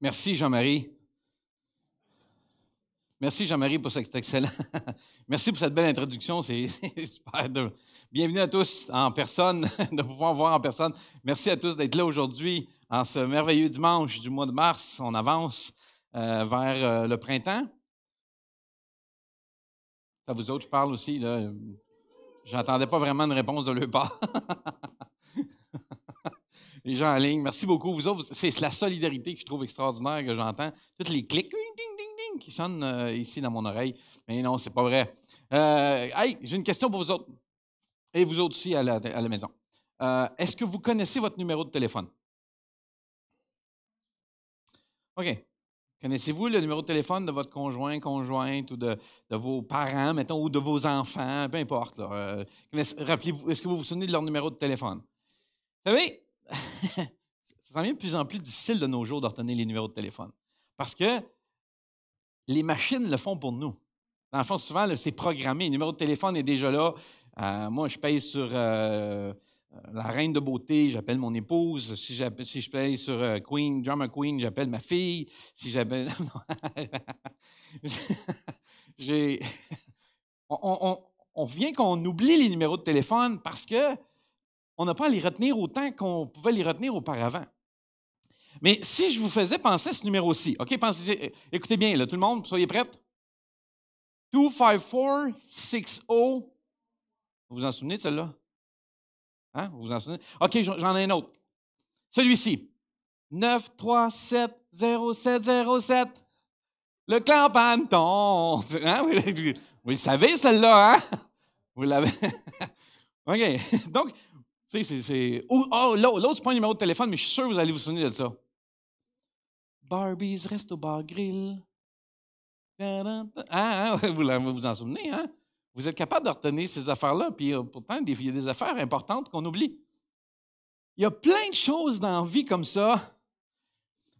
Merci, Jean-Marie. Merci, Jean-Marie, pour cet excellent. Merci pour cette belle introduction. C'est super. De... Bienvenue à tous en personne, de pouvoir voir en personne. Merci à tous d'être là aujourd'hui, en ce merveilleux dimanche du mois de mars. On avance euh, vers euh, le printemps. À vous autres, je parle aussi. Je n'attendais pas vraiment une réponse de leur part les gens en ligne. Merci beaucoup. Vous autres, c'est la solidarité que je trouve extraordinaire que j'entends. Toutes les clics ding, ding, ding, qui sonnent euh, ici dans mon oreille. Mais non, c'est pas vrai. Euh, hey, j'ai une question pour vous autres. Et vous autres aussi à la, maison. Euh, est-ce que vous connaissez votre numéro de téléphone? OK. Connaissez-vous le numéro de téléphone de votre conjoint, conjointe ou de, vos parents, mettons, ou de vos enfants, peu importe. Rappelez-vous, est-ce que vous vous souvenez de leur numéro de téléphone? Vous ça devient de plus en plus difficile de nos jours de les numéros de téléphone. Parce que les machines le font pour nous. Dans le fond, souvent, c'est programmé. Le numéro de téléphone est déjà là. Euh, moi, je paye sur euh, euh, la reine de beauté, j'appelle mon épouse. Si, je paye sur Queen, Drama Queen, j'appelle ma fille. Si j'appelle. J'ai. on, vient qu'on oublie les numéros de téléphone parce que on n'a pas à les retenir autant qu'on pouvait les retenir auparavant. Mais si je vous faisais penser à ce numéro-ci, OK, pensez, écoutez bien, là, tout le monde, soyez prêts. 25460. Vous vous en souvenez de celle-là? Hein? Vous vous en souvenez? OK, j'en ai un autre. Celui-ci. 9370707. Le clan Panton. Hein? Vous le savez, celle-là, hein? Vous l'avez. OK. Donc, tu sais, c'est. Oh, l'autre, c'est pas un numéro de téléphone, mais je suis sûr que vous allez vous souvenir de ça. Barbies au Bar Grill. Hein, hein, vous, vous en souvenez, hein? Vous êtes capable de retenir ces affaires-là, puis euh, pourtant, il y a des affaires importantes qu'on oublie. Il y a plein de choses dans la vie comme ça,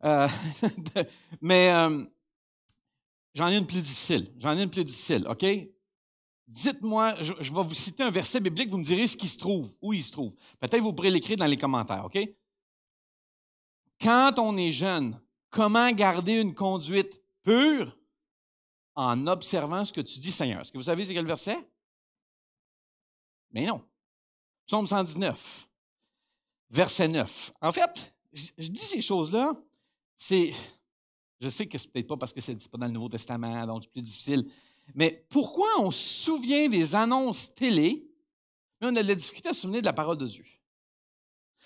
euh, mais euh, j'en ai une plus difficile. J'en ai une plus difficile, OK? Dites-moi, je, vais vous citer un verset biblique, vous me direz ce qui se trouve, où il se trouve. Peut-être vous pourrez l'écrire dans les commentaires, OK? Quand on est jeune, comment garder une conduite pure en observant ce que tu dis, Seigneur? Est-ce que vous savez c'est quel verset? Mais ben non. Psaume 119, verset 9. En fait, je, dis ces choses-là, c'est. Je sais que n'est peut-être pas parce que c'est pas dans le Nouveau Testament, donc c'est plus difficile. Mais pourquoi on se souvient des annonces télé, mais on a de la difficulté à se souvenir de la parole de Dieu?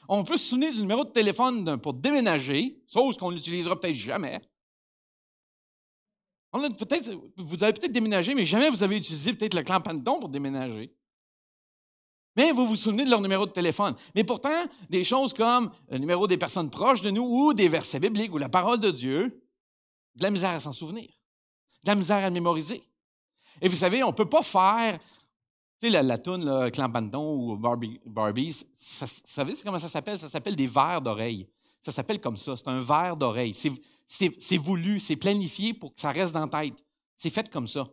On peut se souvenir du numéro de téléphone pour déménager, chose qu'on n'utilisera peut-être jamais. vous avez peut-être déménagé, mais jamais vous avez utilisé peut-être le clan pour déménager. Mais vous vous souvenez de leur numéro de téléphone. Mais pourtant, des choses comme le numéro des personnes proches de nous ou des versets bibliques ou la parole de Dieu, de la misère à s'en souvenir, de la misère à mémoriser. Et vous savez, on ne peut pas faire. Tu sais, la, la toune, Clampanton ou Barbie, Barbies, vous savez comment ça s'appelle? Ça s'appelle des vers d'oreille. Ça s'appelle comme ça. C'est un verre d'oreille. C'est voulu, c'est planifié pour que ça reste dans la tête. C'est fait comme ça.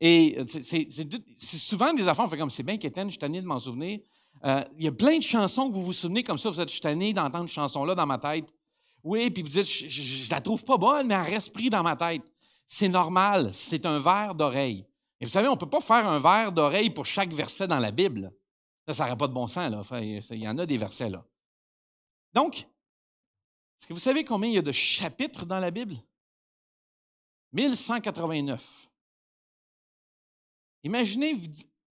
Et euh, c'est souvent des enfants on fait comme c'est bien qu'Étienne, je suis tanné de m'en souvenir. Euh, il y a plein de chansons que vous vous souvenez comme ça, vous êtes tanné d'entendre une chanson-là dans ma tête. Oui, puis vous dites, je, ne la trouve pas bonne, mais elle reste prise dans ma tête. C'est normal, c'est un verre d'oreille. Et vous savez, on ne peut pas faire un verre d'oreille pour chaque verset dans la Bible. Ça, ça n'aurait pas de bon sens. Là. il y en a des versets là. Donc, est-ce que vous savez combien il y a de chapitres dans la Bible? 1189. Imaginez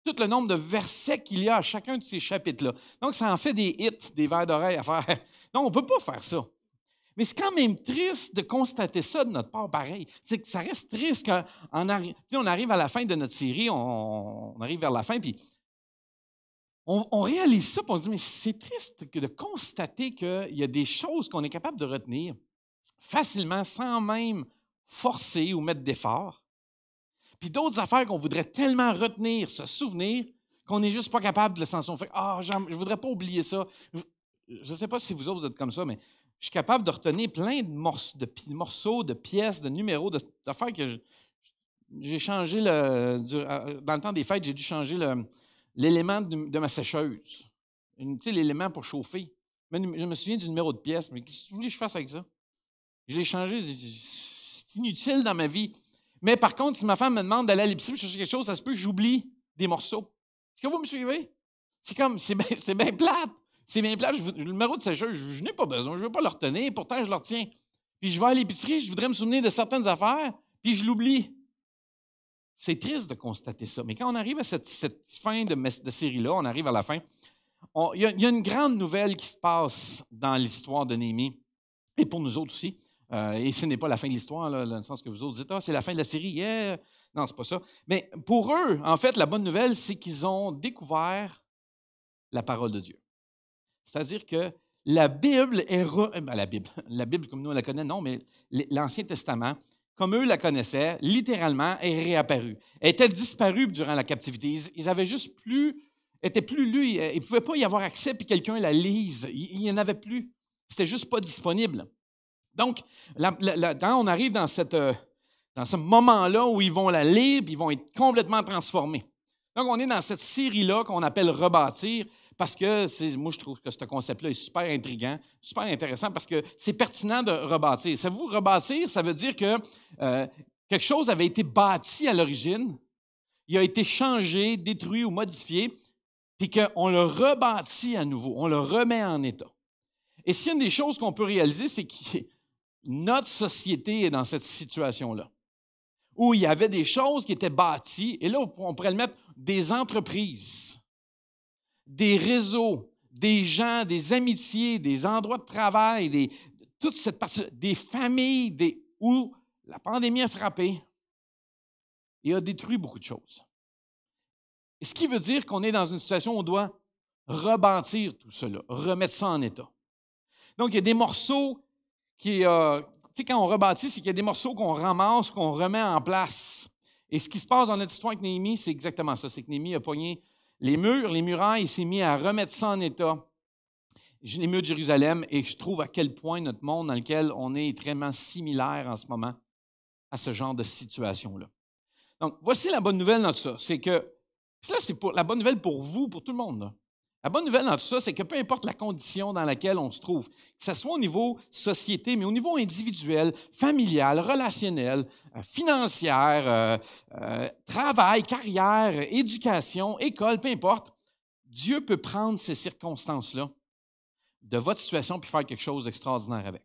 tout le nombre de versets qu'il y a à chacun de ces chapitres-là. Donc, ça en fait des hits, des vers d'oreille à faire. Non, on ne peut pas faire ça. Mais c'est quand même triste de constater ça de notre part pareil. C'est que ça reste triste quand on, arrive à la fin de notre série, on, arrive vers la fin, puis on, réalise ça, puis on se dit, mais c'est triste de constater qu'il y a des choses qu'on est capable de retenir facilement, sans même forcer ou mettre d'effort. Puis d'autres affaires qu'on voudrait tellement retenir, se souvenir, qu'on n'est juste pas capable de le sentir. On fait, ah, je ne voudrais pas oublier ça. Je ne sais pas si vous autres, vous êtes comme ça, mais je suis capable de retenir plein de morceaux, de, morceaux, de pièces, de numéros, d'affaires que j'ai changé euh, dans le temps des fêtes, j'ai dû changer l'élément de, ma sécheuse. tu sais, l'élément pour chauffer. je me souviens du numéro de pièce, mais qu'est-ce que tu voulais que je fasse avec ça? Je l'ai changé. C'est inutile dans ma vie. Mais par contre, si ma femme me demande d'aller à l'épicerie chercher quelque chose, ça se peut que j'oublie des morceaux. Est-ce que vous me suivez? C'est comme, c'est bien, bien plate. C'est bien plat, le numéro de séjour, je, n'ai pas besoin, je ne veux pas le retenir, pourtant je le retiens. Puis je vais à l'épicerie, je voudrais me souvenir de certaines affaires, puis je l'oublie. C'est triste de constater ça, mais quand on arrive à cette, fin de, série-là, on arrive à la fin, il y, a une grande nouvelle qui se passe dans l'histoire de Néhémie, et pour nous autres aussi. Euh, et ce n'est pas la fin de l'histoire, dans le sens que vous autres dites, ah, c'est la fin de la série, yeah. Non, c'est pas ça. Mais pour eux, en fait, la bonne nouvelle, c'est qu'ils ont découvert la parole de Dieu. C'est-à-dire que la Bible est... Euh, ben, la Bible, la Bible comme nous on la connaît, non, mais l'Ancien Testament, comme eux la connaissaient, littéralement, est réapparu. Elle était disparue durant la captivité. Ils, avaient juste plus... était plus lue. Ils ne euh, pouvaient pas y avoir accès, puis quelqu'un la lise. Il n'y en avait plus. C'était juste pas disponible. Donc, la, on arrive dans euh, dans ce moment-là où ils vont la lire, puis ils vont être complètement transformés. Donc, on est dans cette série-là qu'on appelle Rebâtir parce que moi, je trouve que ce concept-là est super intriguant, super intéressant, parce que c'est pertinent de rebâtir. Ça vous rebâtir, ça veut dire que euh, quelque chose avait été bâti à l'origine, il a été changé, détruit ou modifié, puis qu'on le rebâtit à nouveau, on le remet en état. Et si une des choses qu'on peut réaliser, c'est que notre société est dans cette situation-là, où il y avait des choses qui étaient bâties, et là, on pourrait le mettre des entreprises des réseaux, des gens, des amitiés, des endroits de travail, des, toute cette partie, des familles où la pandémie a frappé et a détruit beaucoup de choses. Et ce qui veut dire qu'on est dans une situation où on doit rebâtir tout cela, remettre ça en état. Donc, il y a des morceaux qui, euh, tu sais, quand on rebâtit, c'est qu'il y a des morceaux qu'on ramasse, qu'on remet en place. Et ce qui se passe dans notre histoire avec Néhémie, c'est exactement ça. C'est que Néhémie a pogné les murs, les murailles, il s'est mis à remettre ça en état. Les murs de Jérusalem, et je trouve à quel point notre monde dans lequel on est est vraiment similaire en ce moment à ce genre de situation-là. Donc, voici la bonne nouvelle dans ça. C'est que, ça c'est pour, la bonne nouvelle pour vous, pour tout le monde. La bonne nouvelle dans tout ça, c'est que peu importe la condition dans laquelle on se trouve, que ce soit au niveau société, mais au niveau individuel, familial, relationnel, financier, euh, financière, euh, euh, travail, carrière, éducation, école, peu importe, Dieu peut prendre ces circonstances-là de votre situation puis faire quelque chose d'extraordinaire avec.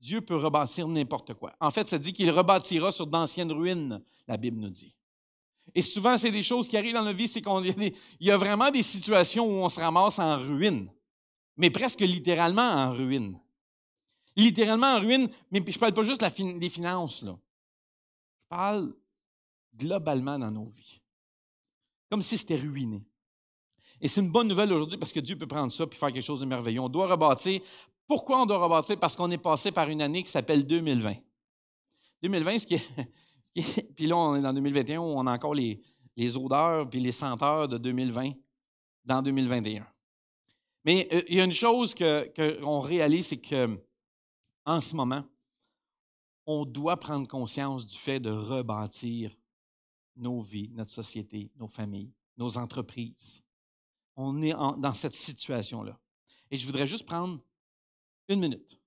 Dieu peut rebâtir n'importe quoi. En fait, ça dit qu'il rebâtira sur d'anciennes ruines, la Bible nous dit. Et souvent, c'est des choses qui arrivent dans la vie, c'est qu'il y, a vraiment des situations où on se ramasse en ruine, mais presque littéralement en ruine. Littéralement en ruine, mais je ne parle pas juste des finances, là. Je parle globalement dans nos vies. Comme si c'était ruiné. Et c'est une bonne nouvelle aujourd'hui parce que Dieu peut prendre ça et faire quelque chose de merveilleux. On doit rebâtir. Pourquoi on doit rebâtir? Parce qu'on est passé par une année qui s'appelle 2020. 2020, ce qui est, puis là, on est dans 2021 où on a encore les, odeurs puis les senteurs de 2020 dans 2021. Mais euh, il y a une chose qu'on réalise, c'est que en ce moment, on doit prendre conscience du fait de rebâtir nos vies, notre société, nos familles, nos entreprises. On est dans cette situation-là. Et je voudrais juste prendre une minute.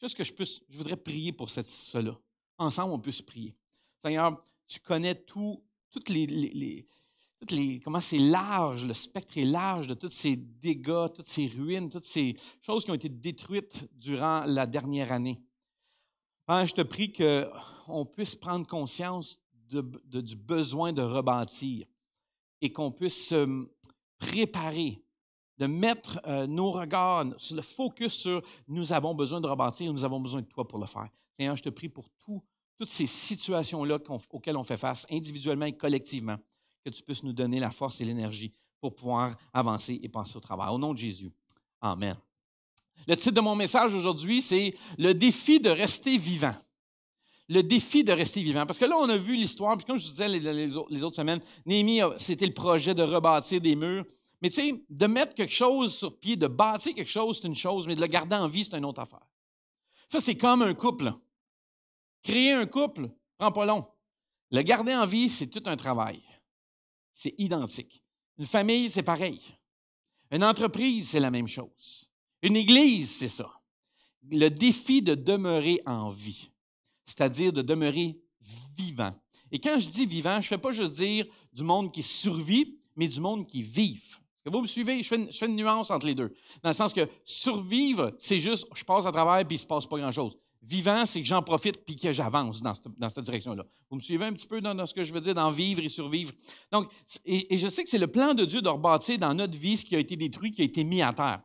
Juste que je puisse, je voudrais prier pour cette, cela. Ensemble, on puisse prier. Seigneur, tu connais tout, toutes les, les, comment c'est large, le spectre est large de tous ces dégâts, toutes ces ruines, toutes ces choses qui ont été détruites durant la dernière année. Hein, je te prie qu'on puisse prendre conscience du besoin de rebâtir et qu'on puisse se préparer, de mettre euh, nos regards, le focus sur nous avons besoin de rebâtir, nous avons besoin de toi pour le faire. Seigneur, je te prie pour tout toutes ces situations-là auxquelles on fait face individuellement et collectivement, que tu puisses nous donner la force et l'énergie pour pouvoir avancer et passer au travail. Au nom de Jésus. Amen. Le titre de mon message aujourd'hui, c'est Le défi de rester vivant. Le défi de rester vivant. Parce que là, on a vu l'histoire, puis comme je disais les, autres semaines, Némi, c'était le projet de rebâtir des murs. Mais tu sais, de mettre quelque chose sur pied, de bâtir quelque chose, c'est une chose, mais de le garder en vie, c'est une autre affaire. Ça, c'est comme un couple. Créer un couple, prend pas long. Le garder en vie, c'est tout un travail. C'est identique. Une famille, c'est pareil. Une entreprise, c'est la même chose. Une église, c'est ça. Le défi de demeurer en vie, c'est-à-dire de demeurer vivant. Et quand je dis vivant, je ne fais pas juste dire du monde qui survit, mais du monde qui vive. Est-ce que vous me suivez? Je fais, une, nuance entre les deux. Dans le sens que survivre, c'est juste je passe à travers puis il ne se passe pas grand-chose vivant, c'est que j'en profite puis que j'avance dans cette, direction-là. Vous me suivez un petit peu dans, ce que je veux dire, dans vivre et survivre. Donc, et, je sais que c'est le plan de Dieu de rebâtir dans notre vie ce qui a été détruit, qui a été mis à terre.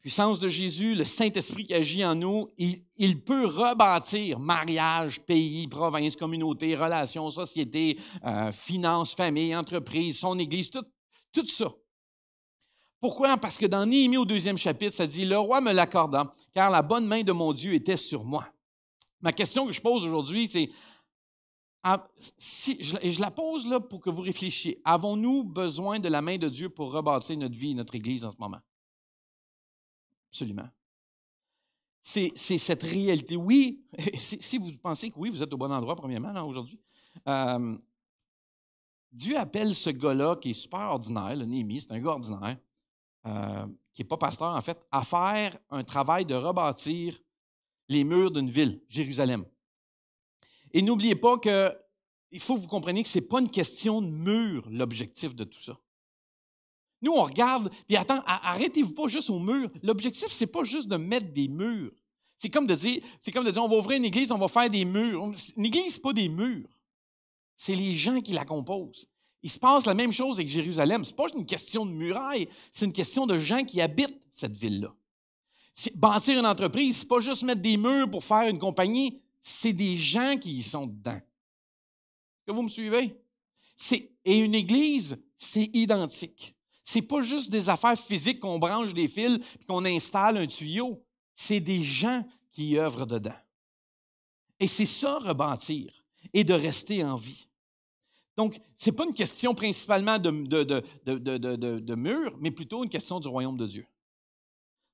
Puissance de Jésus, le Saint-Esprit qui agit en nous, il, il, peut rebâtir mariage, pays, province, communauté, relations, société, euh, finances, famille, entreprise, son Église, tout ça. Pourquoi? Parce que dans Néhémie au deuxième chapitre, ça dit, le roi me l'accorda, car la bonne main de mon Dieu était sur moi. Ma question que je pose aujourd'hui, c'est, ah, je la pose là pour que vous réfléchissiez, avons-nous besoin de la main de Dieu pour rebâtir notre vie et notre Église en ce moment? Absolument. C'est cette réalité. Oui, si vous pensez que oui, vous êtes au bon endroit, premièrement, aujourd'hui. Euh, Dieu appelle ce gars-là qui est super ordinaire, le Némi, c'est un gars ordinaire, euh, qui n'est pas pasteur en fait, à faire un travail de rebâtir les murs d'une ville, Jérusalem. Et n'oubliez pas que il faut que vous compreniez que ce n'est pas une question de mur, l'objectif de tout ça. Nous, on regarde, puis attends, arrêtez-vous pas juste aux murs. L'objectif, n'est pas juste de mettre des murs. C'est comme de dire, c'est comme de dire, on va ouvrir une église, on va faire des murs. Une église, n'est pas des murs. C'est les gens qui la composent. Il se passe la même chose avec Jérusalem. Ce n'est pas une question de muraille, c'est une question de gens qui habitent cette ville-là. Bâtir une entreprise, ce n'est pas juste mettre des murs pour faire une compagnie, c'est des gens qui y sont dedans. Est-ce que vous me suivez? Et une église, c'est identique. Ce n'est pas juste des affaires physiques qu'on branche des fils et qu'on installe un tuyau. C'est des gens qui œuvrent dedans. Et c'est ça, rebâtir et de rester en vie. Donc, ce n'est pas une question principalement de, mur, mais plutôt une question du royaume de Dieu,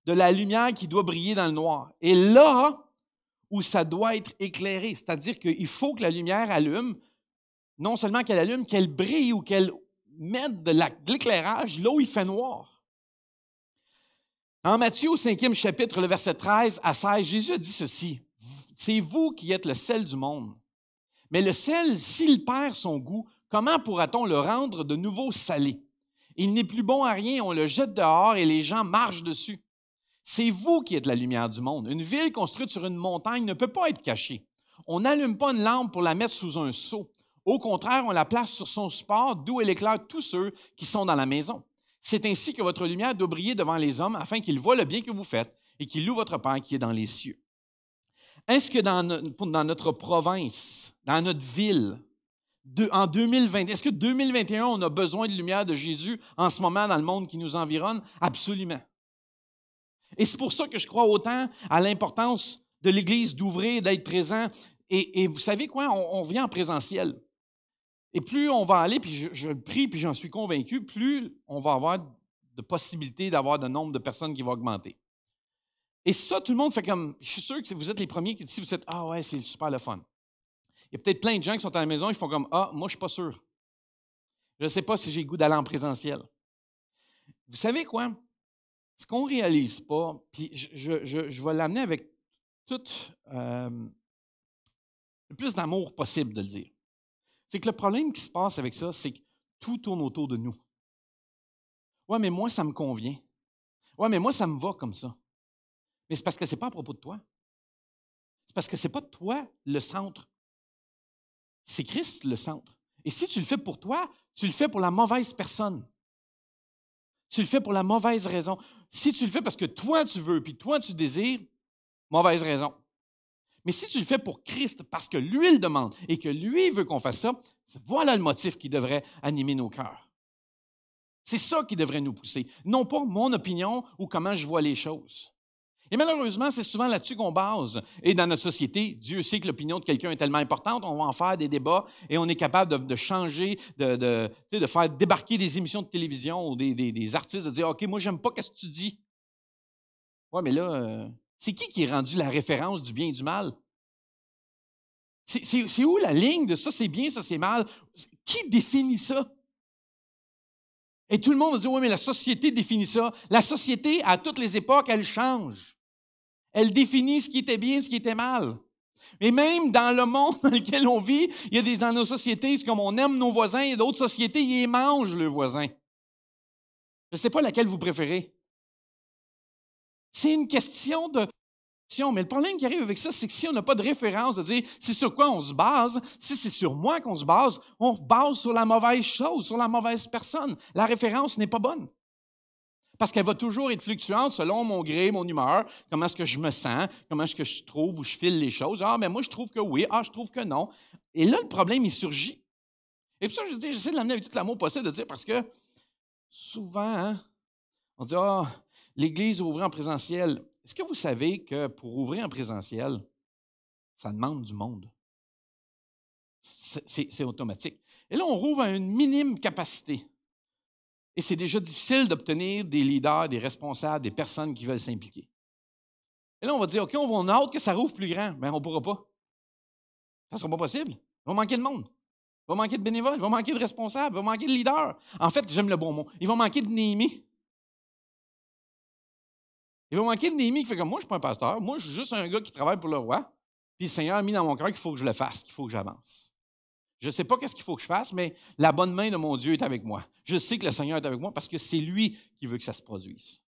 de la lumière qui doit briller dans le noir. Et là où ça doit être éclairé, c'est-à-dire qu'il faut que la lumière allume, non seulement qu'elle allume, qu'elle brille ou qu'elle mette de l'éclairage là où il fait noir. En Matthieu au cinquième chapitre, le verset 13 à 16, Jésus dit ceci, C'est vous qui êtes le sel du monde. Mais le sel, s'il perd son goût, comment pourra-t-on le rendre de nouveau salé? Il n'est plus bon à rien, on le jette dehors et les gens marchent dessus. C'est vous qui êtes la lumière du monde. Une ville construite sur une montagne ne peut pas être cachée. On n'allume pas une lampe pour la mettre sous un seau. Au contraire, on la place sur son support, d'où elle éclaire tous ceux qui sont dans la maison. C'est ainsi que votre lumière doit briller devant les hommes afin qu'ils voient le bien que vous faites et qu'ils louent votre Père qui est dans les cieux. Est-ce que dans, notre province, dans notre ville, en 2020, est-ce que 2021, on a besoin de lumière de Jésus en ce moment dans le monde qui nous environne? Absolument. Et c'est pour ça que je crois autant à l'importance de l'Église d'ouvrir, d'être présent. Et, vous savez quoi? On, vient en présentiel. Et plus on va aller, puis je, je prie, puis j'en suis convaincu, plus on va avoir de possibilités d'avoir de nombre de personnes qui vont augmenter. Et ça, tout le monde fait comme. Je suis sûr que vous êtes les premiers qui disent, vous êtes Ah ouais, c'est super le fun. Il y a peut-être plein de gens qui sont à la maison, ils font comme Ah, moi, je suis pas sûr. Je ne sais pas si j'ai goût d'aller en présentiel. Vous savez quoi? Ce qu'on ne réalise pas, puis je, vais l'amener avec tout euh, le plus d'amour possible de le dire. C'est que le problème qui se passe avec ça, c'est que tout tourne autour de nous. Ouais, mais moi, ça me convient. Ouais, mais moi, ça me va comme ça. Mais c'est parce que ce n'est pas à propos de toi. C'est parce que ce n'est pas toi le centre. C'est Christ le centre. Et si tu le fais pour toi, tu le fais pour la mauvaise personne. Tu le fais pour la mauvaise raison. Si tu le fais parce que toi tu veux, puis toi tu désires, mauvaise raison. Mais si tu le fais pour Christ, parce que lui le demande et que lui veut qu'on fasse ça, voilà le motif qui devrait animer nos cœurs. C'est ça qui devrait nous pousser, non pas mon opinion ou comment je vois les choses. Et malheureusement, c'est souvent là-dessus qu'on base. Et dans notre société, Dieu sait que l'opinion de quelqu'un est tellement importante, on va en faire des débats et on est capable de, changer, de, faire débarquer des émissions de télévision ou des, artistes, de dire OK, moi, j'aime pas ce que tu dis. Ouais, mais là, euh, c'est qui qui est rendu la référence du bien et du mal? C'est où la ligne de ça, c'est bien, ça, c'est mal? Qui définit ça? Et tout le monde dit, oui, mais la société définit ça. La société, à toutes les époques, elle change. Elle définit ce qui était bien, ce qui était mal. Et même dans le monde dans lequel on vit, il y a des, dans nos sociétés, comme on aime nos voisins, et d'autres sociétés, ils mangent le voisin. Je ne sais pas laquelle vous préférez. C'est une question de mais le problème qui arrive avec ça, c'est que si on n'a pas de référence, de dire c'est sur quoi on se base, si c'est sur moi qu'on se base, on se base sur la mauvaise chose, sur la mauvaise personne. La référence n'est pas bonne. Parce qu'elle va toujours être fluctuante selon mon gré, mon humeur, comment est-ce que je me sens, comment est-ce que je trouve ou je file les choses. Ah, mais moi, je trouve que oui. Ah, je trouve que non. Et là, le problème, il surgit. Et puis ça, je dis, j'essaie de l'amener avec tout l'amour possible, de dire, parce que souvent, hein, on dit, ah, l'Église ouvre en présentiel. Est-ce que vous savez que pour ouvrir en présentiel, ça demande du monde? C'est automatique. Et là, on rouvre à une minime capacité. Et c'est déjà difficile d'obtenir des leaders, des responsables, des personnes qui veulent s'impliquer. Et là, on va dire, OK, on va en hâte que ça rouvre plus grand. mais on ne pourra pas. Ça ne sera pas possible. Il va manquer de monde. Il va manquer de bénévoles. Il va manquer de responsables. Il va manquer de leaders. En fait, j'aime le bon mot. Il va manquer de Néhémie. Il va manquer de Néhémie qui fait comme moi, je ne suis pas un pasteur. Moi, je suis juste un gars qui travaille pour le roi. Puis le Seigneur a mis dans mon cœur qu'il faut que je le fasse, qu'il faut que j'avance. Je ne sais pas qu'est-ce qu'il faut que je fasse, mais la bonne main de mon Dieu est avec moi. Je sais que le Seigneur est avec moi parce que c'est lui qui veut que ça se produise.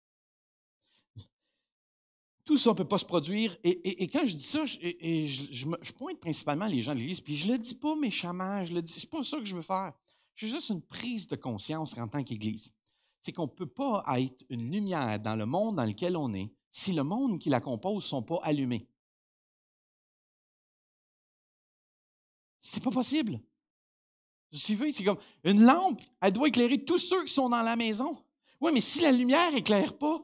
Tout ça ne peut pas se produire. Et, quand je dis ça, je, pointe principalement les gens de l'Église, puis je ne le dis pas méchamment, je le dis, c'est pas ça que je veux faire. J'ai juste une prise de conscience en tant qu'Église. C'est qu'on ne peut pas être une lumière dans le monde dans lequel on est si le monde qui la compose ne sont pas allumés. C'est pas possible. Vous suivez? C'est comme une lampe, elle doit éclairer tous ceux qui sont dans la maison. Oui, mais si la lumière n'éclaire pas,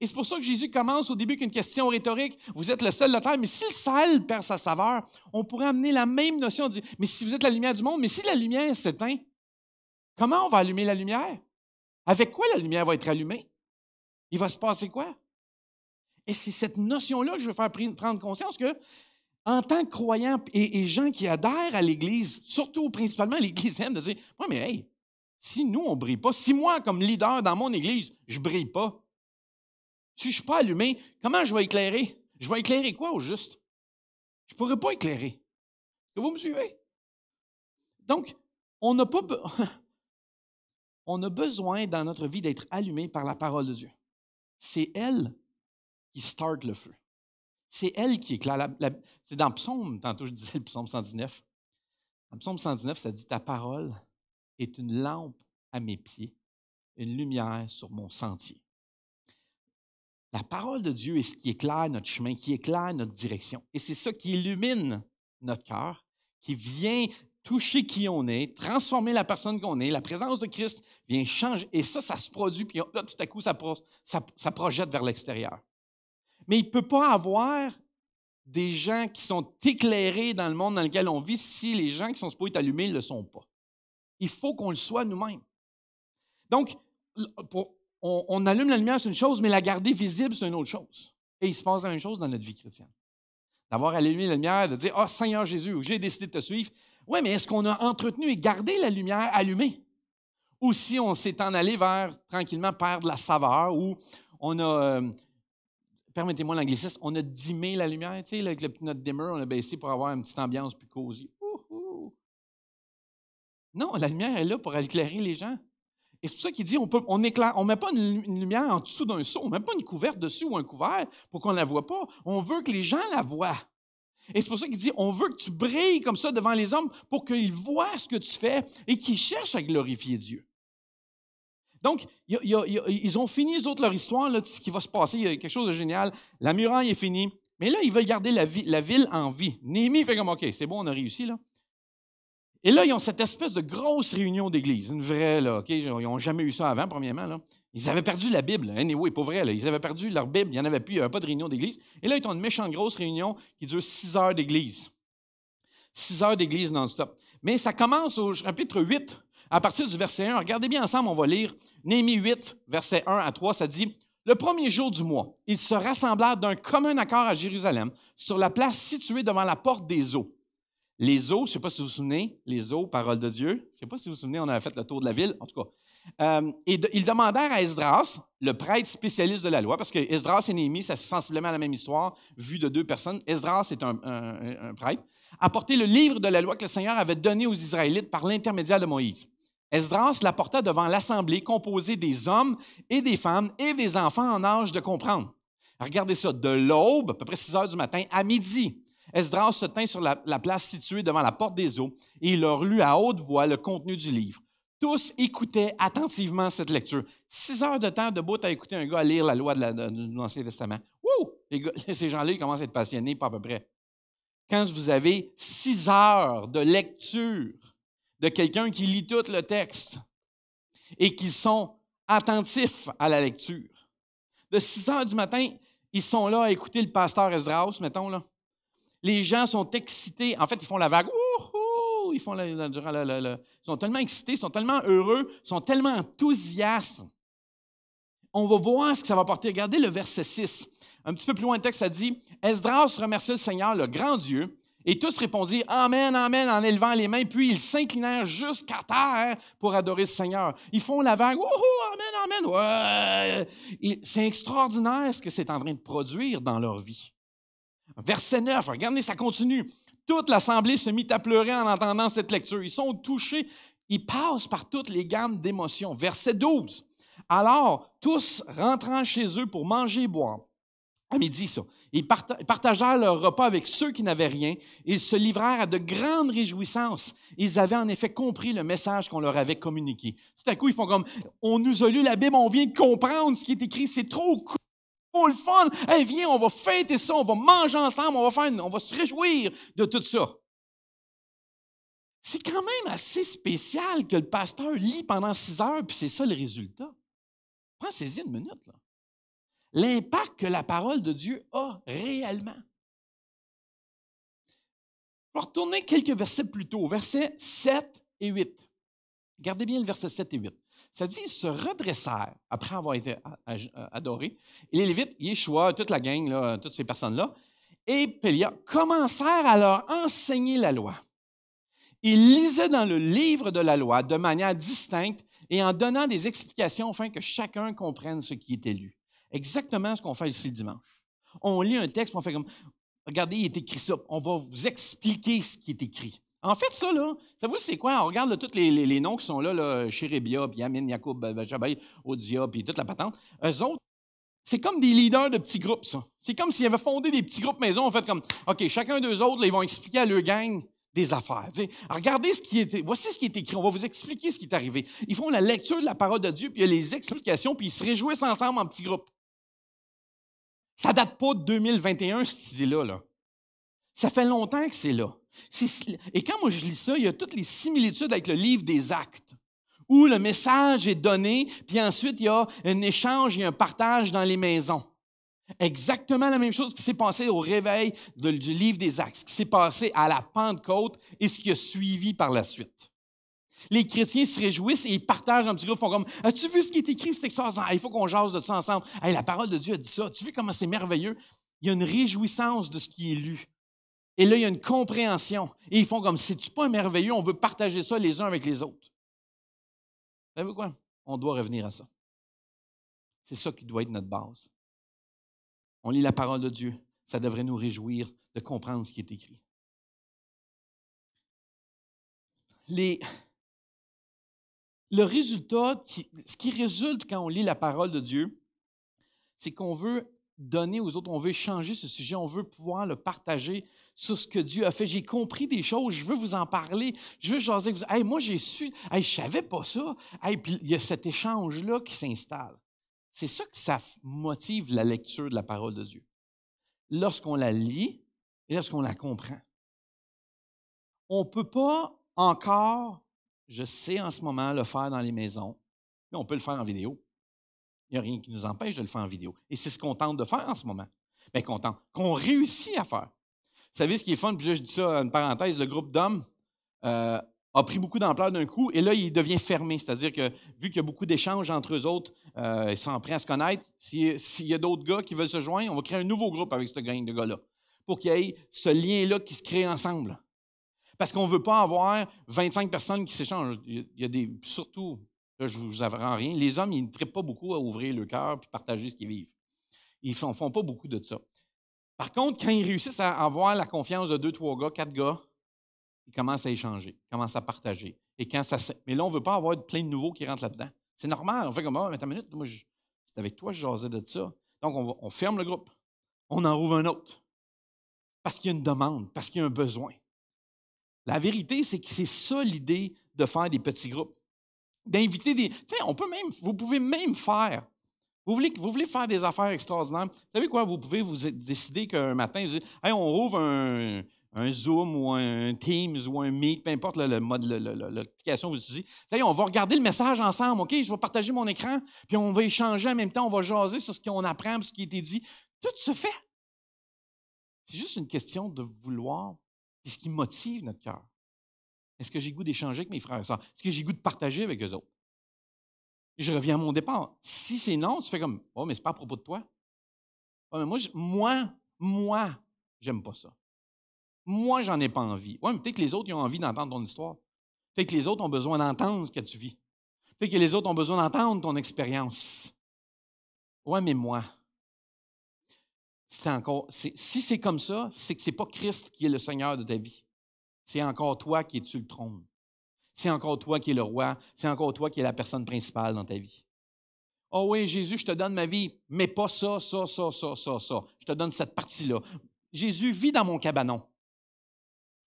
et c'est pour ça que Jésus commence au début qu'une question rhétorique. Vous êtes le sel de la terre, mais si le sel perd sa saveur, on pourrait amener la même notion. de mais si vous êtes la lumière du monde, mais si la lumière s'éteint, comment on va allumer la lumière? Avec quoi la lumière va être allumée? Il va se passer quoi? Et c'est cette notion-là que je veux faire prendre conscience que en tant que croyant et, gens qui adhèrent à l'Église, surtout principalement à l'Église aime de dire Oui, mais hey, si nous, on ne brille pas, si moi, comme leader dans mon Église, je ne brille pas, si je ne suis pas allumé, comment je vais éclairer? Je vais éclairer quoi au juste? Je ne pourrais pas éclairer. Que vous me suivez? Donc, on n'a pas. on a besoin dans notre vie d'être allumé par la parole de Dieu. C'est elle qui start le feu. C'est elle qui éclaire, c'est dans le psaume, tantôt je disais le psaume 119. Dans le psaume 119, ça dit Ta parole est une lampe à mes pieds, une lumière sur mon sentier. La parole de Dieu est ce qui éclaire notre chemin, qui éclaire notre direction. Et c'est ça qui illumine notre cœur, qui vient toucher qui on est, transformer la personne qu'on est. La présence de Christ vient changer. Et ça, ça se produit, puis là, tout à coup, ça projette vers l'extérieur. Mais il ne peut pas avoir des gens qui sont éclairés dans le monde dans lequel on vit si les gens qui sont supposés allumés ne le sont pas. Il faut qu'on le soit nous-mêmes. Donc, on, allume la lumière, c'est une chose, mais la garder visible, c'est une autre chose. Et il se passe la même chose dans notre vie chrétienne. D'avoir allumé la lumière, de dire, oh, Seigneur Jésus, j'ai décidé de te suivre. Oui, mais est-ce qu'on a entretenu et gardé la lumière allumée? Ou si on s'est en allé vers, tranquillement, perdre la saveur, ou on a euh, permettez-moi l'anglicisme, on a dimé la lumière, tu sais, avec notre dimmer, on a baissé pour avoir une petite ambiance plus cosy. Non, la lumière est là pour éclairer les gens. Et c'est pour ça qu'il dit on peut, on met pas une, lumière en dessous d'un seau, on ne met pas une couverte dessus ou un couvert pour qu'on ne la voit pas. On veut que les gens la voient. Et c'est pour ça qu'il dit on veut que tu brilles comme ça devant les hommes pour qu'ils voient ce que tu fais et qu'ils cherchent à glorifier Dieu. Donc, ils ont fini, les autres, leur histoire, ce qui va se passer. Il y a quelque chose de génial. La muraille est finie. Mais là, ils veulent garder la, ville en vie. Némi fait comme, OK, c'est bon, on a réussi, là. Et là, ils ont cette espèce de grosse réunion d'église, une vraie, là, OK? Ils n'ont jamais eu ça avant, premièrement, là. Ils avaient perdu la Bible, anyway, pour vrai, là. Ils avaient perdu leur Bible, il n'y en avait plus, il n'y avait pas de réunion d'église. Et là, ils ont une méchante grosse réunion qui dure six heures d'église. Six heures d'église non-stop. Mais ça commence au chapitre 8 à partir du verset 1. Regardez bien ensemble, on va lire Néhémie 8, verset 1 à 3. Ça dit Le premier jour du mois, ils se rassemblèrent d'un commun accord à Jérusalem, sur la place située devant la porte des eaux. Les eaux, je ne sais pas si vous vous souvenez, les eaux, parole de Dieu. Je ne sais pas si vous vous souvenez, on avait fait le tour de la ville, en tout cas. Euh, et ils demandèrent à Esdras, le prêtre spécialiste de la loi, parce que Esdras et Néhémie, c'est sensiblement la même histoire, vue de deux personnes. Esdras est un, un prêtre, apporter le livre de la loi que le Seigneur avait donné aux Israélites par l'intermédiaire de Moïse. Esdras la porta devant l'assemblée composée des hommes et des femmes et des enfants en âge de comprendre. Regardez ça, de l'aube, à peu près 6 heures du matin, à midi. Esdras se tint sur la, place située devant la porte des eaux et il leur lut à haute voix le contenu du livre. Tous écoutaient attentivement cette lecture. Six heures de temps debout à écouter un gars lire la loi de, Testament. Wouh! ces gens-là, ils commencent à être passionnés, pas à peu près. Quand vous avez six heures de lecture de quelqu'un qui lit tout le texte et qui sont attentifs à la lecture. De 6 heures du matin, ils sont là à écouter le pasteur Esdras, mettons. Là. Les gens sont excités. En fait, ils font la vague. Ils, font la, ils sont tellement excités, ils sont tellement heureux, ils sont tellement enthousiastes. On va voir ce que ça va porter. Regardez le verset 6. Un petit peu plus loin, le texte, ça dit Esdras remercie le Seigneur, le grand Dieu, et tous répondirent Amen, Amen en élevant les mains, puis ils s'inclinèrent jusqu'à terre pour adorer le Seigneur. Ils font la vague Amen, Amen. Ouais. C'est extraordinaire ce que c'est en train de produire dans leur vie. Verset 9, regardez, ça continue. Toute l'assemblée se mit à pleurer en entendant cette lecture. Ils sont touchés, ils passent par toutes les gammes d'émotions. Verset 12. Alors, tous rentrant chez eux pour manger et boire, à midi, ça. Ils partagèrent leur repas avec ceux qui n'avaient rien. Ils se livrèrent à de grandes réjouissances. Ils avaient en effet compris le message qu'on leur avait communiqué. Tout à coup, ils font comme, on nous a lu la Bible, on vient comprendre ce qui est écrit, c'est trop cool. trop le fun! Hey, viens, on va fêter ça, on va manger ensemble, on va, on va se réjouir de tout ça. C'est quand même assez spécial que le pasteur lit pendant six heures, puis c'est ça le résultat. Prends saisie une minute, là l'impact que la parole de Dieu a réellement. Pour retourner quelques versets plus tôt, versets 7 et 8. Regardez bien le verset 7 et 8. Ça dit, ils se redressèrent après avoir été adorés. Et les Lévites, Yeshua, toute la gang, toutes ces personnes-là, et Pélia commencèrent à leur enseigner la loi. Ils lisaient dans le livre de la loi de manière distincte et en donnant des explications afin que chacun comprenne ce qui était lu. Exactement ce qu'on fait ici le dimanche. On lit un texte, on fait comme, regardez, il est écrit ça. On va vous expliquer ce qui est écrit. En fait, ça, là, savez-vous, c'est quoi? On regarde tous les, noms qui sont là, là Chérébia, puis Yamin, Yacoub, Odia, puis toute la patente. Eux autres, c'est comme des leaders de petits groupes, ça. C'est comme s'ils avaient fondé des petits groupes maison, en fait, comme, OK, chacun d'eux autres, ils vont expliquer à leur gang des affaires. Regardez ce qui est, voici ce qui est écrit, on va vous expliquer ce qui est arrivé. Ils font la lecture de la parole de Dieu, puis il y a les explications, puis ils se réjouissent ensemble en petits groupes. Ça date pas de 2021, cette idée-là. Ça fait longtemps que c'est là. Et quand moi je lis ça, il y a toutes les similitudes avec le livre des actes, où le message est donné, puis ensuite il y a un échange et un partage dans les maisons. Exactement la même chose qui s'est passé au réveil du livre des actes, ce qui s'est passé à la Pentecôte et ce qui a suivi par la suite. Les chrétiens se réjouissent et ils partagent un petit groupe, font comme As-tu vu ce qui est écrit, c'est extraordinaire, il faut qu'on jase de ça ensemble. la parole de Dieu a dit ça, tu vois comment c'est merveilleux? Il y a une réjouissance de ce qui est lu. Et là, il y a une compréhension. Et ils font comme C'est-tu pas merveilleux, on veut partager ça les uns avec les autres. Vous savez quoi? On doit revenir à ça. C'est ça qui doit être notre base. On lit la parole de Dieu, ça devrait nous réjouir de comprendre ce qui est écrit. Les, le résultat, ce qui résulte quand on lit la parole de Dieu, c'est qu'on veut donner aux autres, on veut changer ce sujet, on veut pouvoir le partager sur ce que Dieu a fait. J'ai compris des choses, je veux vous en parler, je veux jaser. Vous... Hey, moi, j'ai su, je ne savais pas ça. Hey, puis il y a cet échange-là qui s'installe. C'est ça que ça motive la lecture de la parole de Dieu. Lorsqu'on la lit et lorsqu'on la comprend. On ne peut pas encore je sais en ce moment le faire dans les maisons, mais on peut le faire en vidéo. Il n'y a rien qui nous empêche de le faire en vidéo. Et c'est ce qu'on tente de faire en ce moment. Mais qu'on qu'on réussit à faire. Vous savez ce qui est fun? Puis là, je dis ça, en parenthèse, le groupe d'hommes euh, a pris beaucoup d'ampleur d'un coup et là, il devient fermé. C'est-à-dire que, vu qu'il y a beaucoup d'échanges entre eux autres, euh, ils sont prêts à se connaître. S'il y a d'autres gars qui veulent se joindre, on va créer un nouveau groupe avec ce gang de gars-là pour qu'il y ait ce lien-là qui se crée ensemble parce qu'on ne veut pas avoir 25 personnes qui s'échangent. Il y a des. Surtout, là, je ne vous en rien, les hommes, ils ne trippent pas beaucoup à ouvrir le cœur et partager ce qu'ils vivent. Ils ne font, pas beaucoup de ça. Par contre, quand ils réussissent à avoir la confiance de deux, trois gars, quatre gars, ils commencent à échanger, commencent à partager. Et quand ça, mais là, on ne veut pas avoir plein de nouveaux qui rentrent là-dedans. C'est normal. On fait comme, ah, mais minute, moi, c'est avec toi, je jasais de ça. Donc, on, ferme le groupe. On en ouvre un autre. Parce qu'il y a une demande, parce qu'il y a un besoin. La vérité, c'est que c'est ça l'idée de faire des petits groupes. D'inviter des. vous pouvez même faire. Vous voulez, faire des affaires extraordinaires. Vous savez quoi? Vous pouvez vous décider qu'un matin, vous dites, on ouvre un, Zoom ou un Teams ou un Meet, peu importe le, mode, l'application que vous utilisez. on va regarder le message ensemble, OK? Je vais partager mon écran, puis on va échanger en même temps, on va jaser sur ce qu'on apprend, ce qui a été dit. Tout se fait. C'est juste une question de vouloir quest ce qui motive notre cœur. Est-ce que j'ai goût d'échanger avec mes frères et sœurs? Est-ce que j'ai goût de partager avec eux autres? je reviens à mon départ. Si c'est non, tu fais comme Oh, mais ce n'est pas à propos de toi. Oh, mais moi, je, moi, moi, j'aime pas ça. Moi, j'en ai pas envie. Oui, mais peut-être que les autres ont envie d'entendre ton histoire. Peut-être que les autres ont besoin d'entendre ce que tu vis. Peut-être que les autres ont besoin d'entendre ton expérience. Oui, mais moi c'est encore. si c'est comme ça, c'est que ce n'est pas Christ qui est le Seigneur de ta vie. C'est encore toi qui es tu le trône. C'est encore toi qui es le roi. C'est encore toi qui es la personne principale dans ta vie. Oh oui, Jésus, je te donne ma vie, mais pas ça, ça, ça, ça, ça, ça. Je te donne cette partie-là. Jésus, vit dans mon cabanon.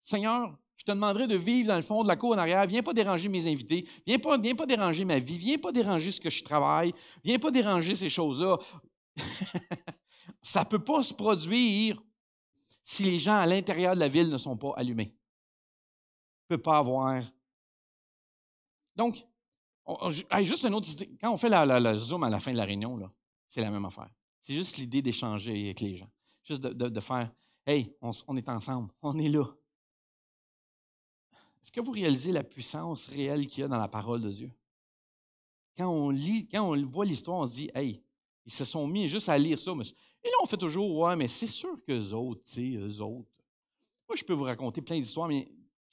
Seigneur, je te demanderai de vivre dans le fond de la cour en arrière. Viens pas déranger mes invités. pas, viens pas déranger ma vie. Viens pas déranger ce que je travaille. Viens pas déranger ces choses-là. ça ne peut pas se produire si les gens à l'intérieur de la ville ne sont pas allumés. Il ne peut pas avoir. Donc, juste une autre idée. Quand on fait le Zoom à la fin de la réunion, là, c'est la même affaire. C'est juste l'idée d'échanger avec les gens. Juste de, faire Hey, on, on, est ensemble, on est là. Est-ce que vous réalisez la puissance réelle qu'il y a dans la parole de Dieu? Quand on lit, quand on voit l'histoire, on se dit Hey, ils se sont mis juste à lire ça. Et là, on fait toujours, ouais, mais c'est sûr qu'eux autres, tu sais, eux autres. Moi, je peux vous raconter plein d'histoires mais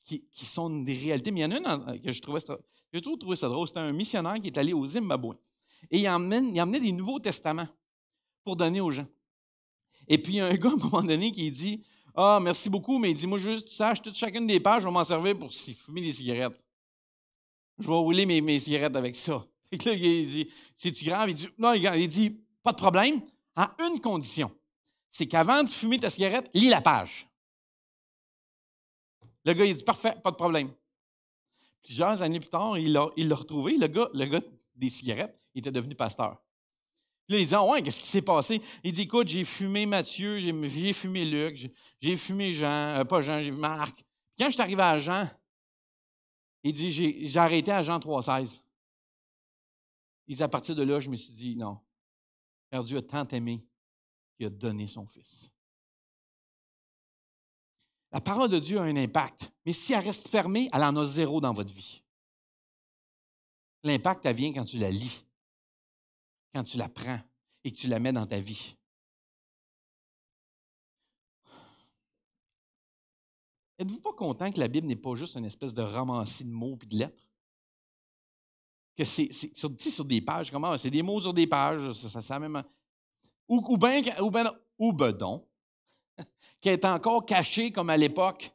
qui, sont des réalités. Mais il y en a une euh, que je trouvais ça, j'ai trouvé ça drôle. C'était un missionnaire qui est allé au Zimbabwe. Et il emmenait, il des Nouveaux Testaments pour donner aux gens. Et puis, il y a un gars, à un moment donné, qui dit Ah, merci beaucoup, mais il dit Moi, juste, tu saches, chacune des pages, je m'en servir pour fumer des cigarettes. Je vais rouler mes cigarettes avec ça. Et là, il dit C'est-tu grave Il dit Non, il dit Pas de problème, à une condition c'est qu'avant de fumer ta cigarette, lis la page. Le gars, il dit Parfait, pas de problème. Plusieurs années plus tard, il l'a retrouvé. Le gars, le gars des cigarettes, il était devenu pasteur. Là, il dit, ah ouais, qu'est-ce qui s'est passé? Il dit, écoute, j'ai fumé Mathieu, j'ai fumé Luc, j'ai fumé Jean, euh, pas Jean, j'ai Marc. Quand je suis arrivé à Jean, il dit, j'ai arrêté à Jean 3,16. Et à partir de là, je me suis dit, non, car Dieu a tant aimé qu'il a donné son Fils. La parole de Dieu a un impact, mais si elle reste fermée, elle en a zéro dans votre vie. L'impact, elle vient quand tu la lis, quand tu la prends et que tu la mets dans ta vie. Êtes-vous pas content que la Bible n'est pas juste une espèce de ramassis de mots et de lettres? que c'est sur, des pages, comment c'est des mots sur des pages, ça, ça, même. Ou, ou bien, ou, ben, qui est encore caché comme à l'époque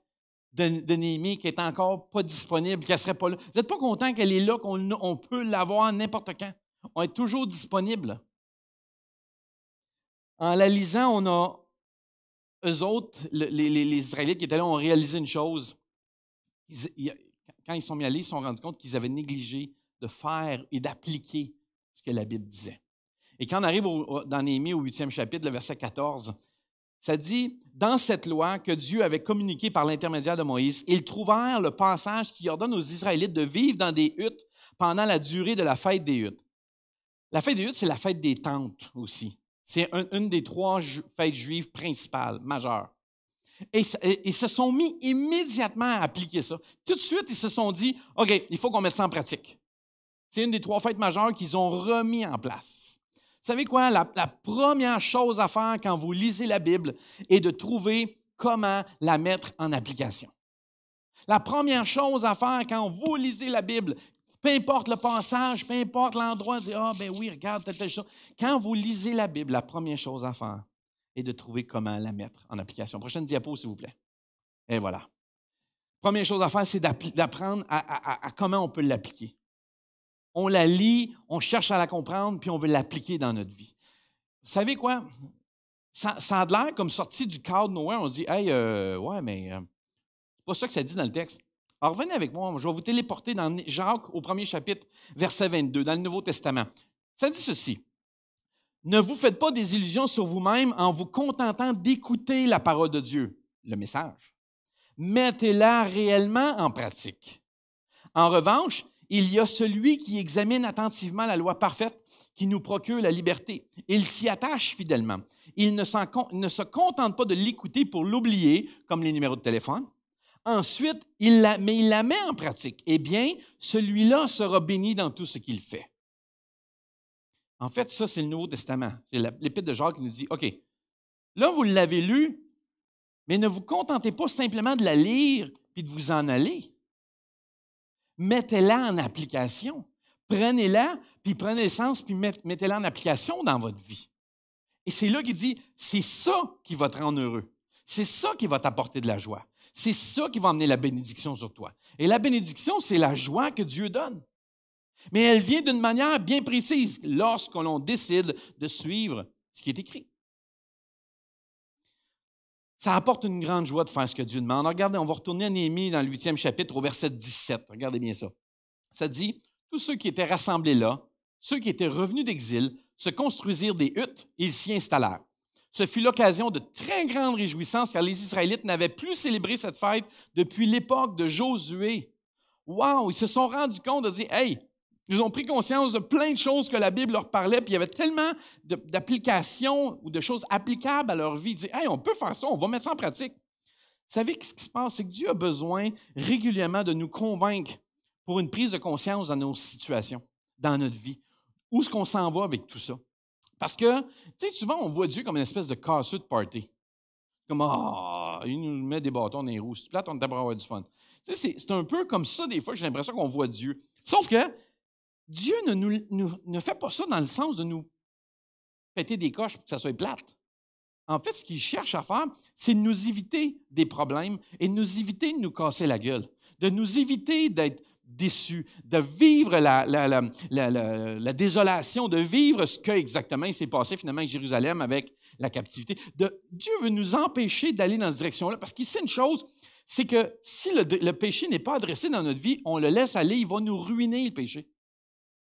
de, de Néhémie, qui est encore pas disponible, ne serait pas là. Vous n'êtes pas content qu'elle est là, qu'on peut l'avoir n'importe quand. On est toujours disponible. En la lisant, on a, eux autres, les, Israélites qui étaient là, ont réalisé une chose. quand ils sont mis à ils se sont rendus compte qu'ils avaient négligé de faire et d'appliquer ce que la Bible disait. Et quand on arrive dans Néhémie au 8e chapitre, le verset 14, ça dit Dans cette loi que Dieu avait communiquée par l'intermédiaire de Moïse, ils trouvèrent le passage qui ordonne aux Israélites de vivre dans des huttes pendant la durée de la fête des huttes. La fête des huttes, c'est la fête des tentes aussi. C'est une des trois fêtes juives principales, majeures. Et, ils se sont mis immédiatement à appliquer ça. Tout de suite, ils se sont dit OK, il faut qu'on mette ça en pratique. C'est une des trois fêtes majeures qu'ils ont remis en place. Vous savez quoi? La, première chose à faire quand vous lisez la Bible est de trouver comment la mettre en application. La première chose à faire quand vous lisez la Bible, peu importe le passage, peu importe l'endroit, dire Ah, oh, ben oui, regarde, telle, chose. Quand vous lisez la Bible, la première chose à faire est de trouver comment la mettre en application. Prochaine diapo, s'il vous plaît. Et voilà. Première chose à faire, c'est d'apprendre à, comment on peut l'appliquer on la lit, on cherche à la comprendre, puis on veut l'appliquer dans notre vie. Vous savez quoi? Ça, a l'air comme sorti du cadre nowhere. On dit, hey, euh, ouais, mais euh, c'est pas ça que ça dit dans le texte. Alors, venez avec moi, je vais vous téléporter dans Jacques au premier chapitre, verset 22, dans le Nouveau Testament. Ça dit ceci. Ne vous faites pas des illusions sur vous-même en vous contentant d'écouter la parole de Dieu, le message. Mettez-la réellement en pratique. En revanche, il y a celui qui examine attentivement la loi parfaite qui nous procure la liberté. Il s'y attache fidèlement. Il ne, se contente pas de l'écouter pour l'oublier, comme les numéros de téléphone. Ensuite, il la, mais il la met en pratique. Eh bien, celui-là sera béni dans tout ce qu'il fait. En fait, ça, c'est le Nouveau Testament. C'est l'Épître de Jacques qui nous dit, OK, là, vous l'avez lu, mais ne vous contentez pas simplement de la lire puis de vous en aller mettez-la en application. Prenez-la, puis prenez sens, puis mettez-la en application dans votre vie. Et c'est là qu'il dit, c'est ça qui va te rendre heureux. C'est ça qui va t'apporter de la joie. C'est ça qui va emmener la bénédiction sur toi. Et la bénédiction, c'est la joie que Dieu donne. Mais elle vient d'une manière bien précise lorsque l'on décide de suivre ce qui est écrit. Ça apporte une grande joie de faire ce que Dieu demande. regardez, on va retourner à Néhémie dans le huitième chapitre au verset 17. Regardez bien ça. Ça dit Tous ceux qui étaient rassemblés là, ceux qui étaient revenus d'exil, se construisirent des huttes et ils s'y installèrent. Ce fut l'occasion de très grandes réjouissances car les Israélites n'avaient plus célébré cette fête depuis l'époque de Josué. Wow, ils se sont rendus compte de dire Hey, ils ont pris conscience de plein de choses que la Bible leur parlait, puis il y avait tellement d'applications ou de choses applicables à leur vie. Ils disaient, hey, on peut faire ça, on va mettre ça en pratique. Vous savez ce qui se passe? C'est que Dieu a besoin régulièrement de nous convaincre pour une prise de conscience dans nos situations, dans notre vie. Où est-ce qu'on s'en va avec tout ça? Parce que, tu sais, souvent, on voit Dieu comme une espèce de casseux de party. Comme, ah, il nous met des bâtons dans les roues. Si tu plates, on t'a pour du fun. Tu sais, c'est un peu comme ça, des fois, j'ai l'impression qu'on voit Dieu. Sauf que, Dieu ne, fait pas ça dans le sens de nous péter des coches pour que ça soit plate. En fait, ce qu'il cherche à faire, c'est de nous éviter des problèmes et de nous éviter de nous casser la gueule, de nous éviter d'être déçus, de vivre la, désolation, de vivre ce que exactement s'est passé finalement à Jérusalem avec la captivité. De, Dieu veut nous empêcher d'aller dans cette direction-là parce qu'il sait une chose, c'est que si le péché n'est pas adressé dans notre vie, on le laisse aller, il va nous ruiner le péché.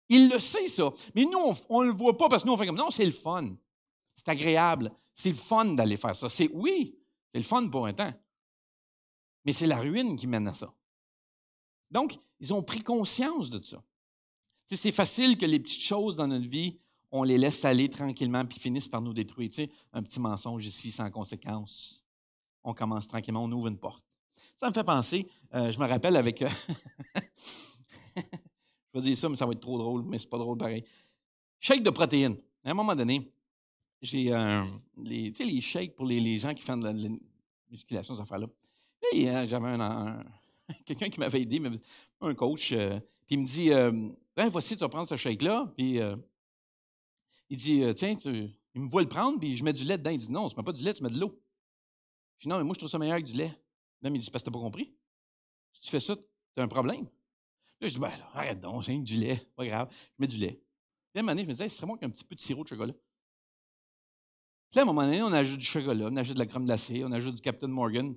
Il le sait, ça. Mais nous, on ne le voit pas parce que nous, on fait comme non, c'est le fun. C'est agréable. C'est le fun d'aller faire ça. C'est oui, c'est le fun pour un temps. Mais c'est la ruine qui mène à ça. Donc, ils ont pris conscience de ça. c'est facile que les petites choses dans notre vie, on les laisse aller tranquillement puis finissent par nous détruire. Tu un petit mensonge ici sans conséquence. On commence tranquillement, on ouvre une porte. Ça me fait penser, euh, je me rappelle avec. Euh, Je vais dire ça, mais ça va être trop drôle, mais c'est pas drôle pareil. Shake de protéines. À un moment donné, j'ai euh, les, les shakes pour les, les gens qui font de la, musculation, ces affaires-là. j'avais un, quelqu'un qui m'avait aidé, un coach, euh, puis il me dit euh, ben, Voici, tu vas prendre ce shake-là. Puis il dit Tiens, tu, il me voit le prendre, puis je mets du lait dedans. Il dit Non, tu mets pas du lait, tu mets de l'eau. Je dis Non, mais moi, je trouve ça meilleur que du lait. Là, il dit Parce que tu n'as pas compris. Si tu fais ça, tu as un problème. Là, je dis, ben, là, arrête donc, j'ai du lait, pas grave. Je mets du lait. Puis à un moment donné, je me disais, C'est ce serait bon qu'un petit peu de sirop de chocolat. Puis là, à un moment donné, on ajoute du chocolat, on ajoute de la crème glacée, on ajoute du Captain Morgan.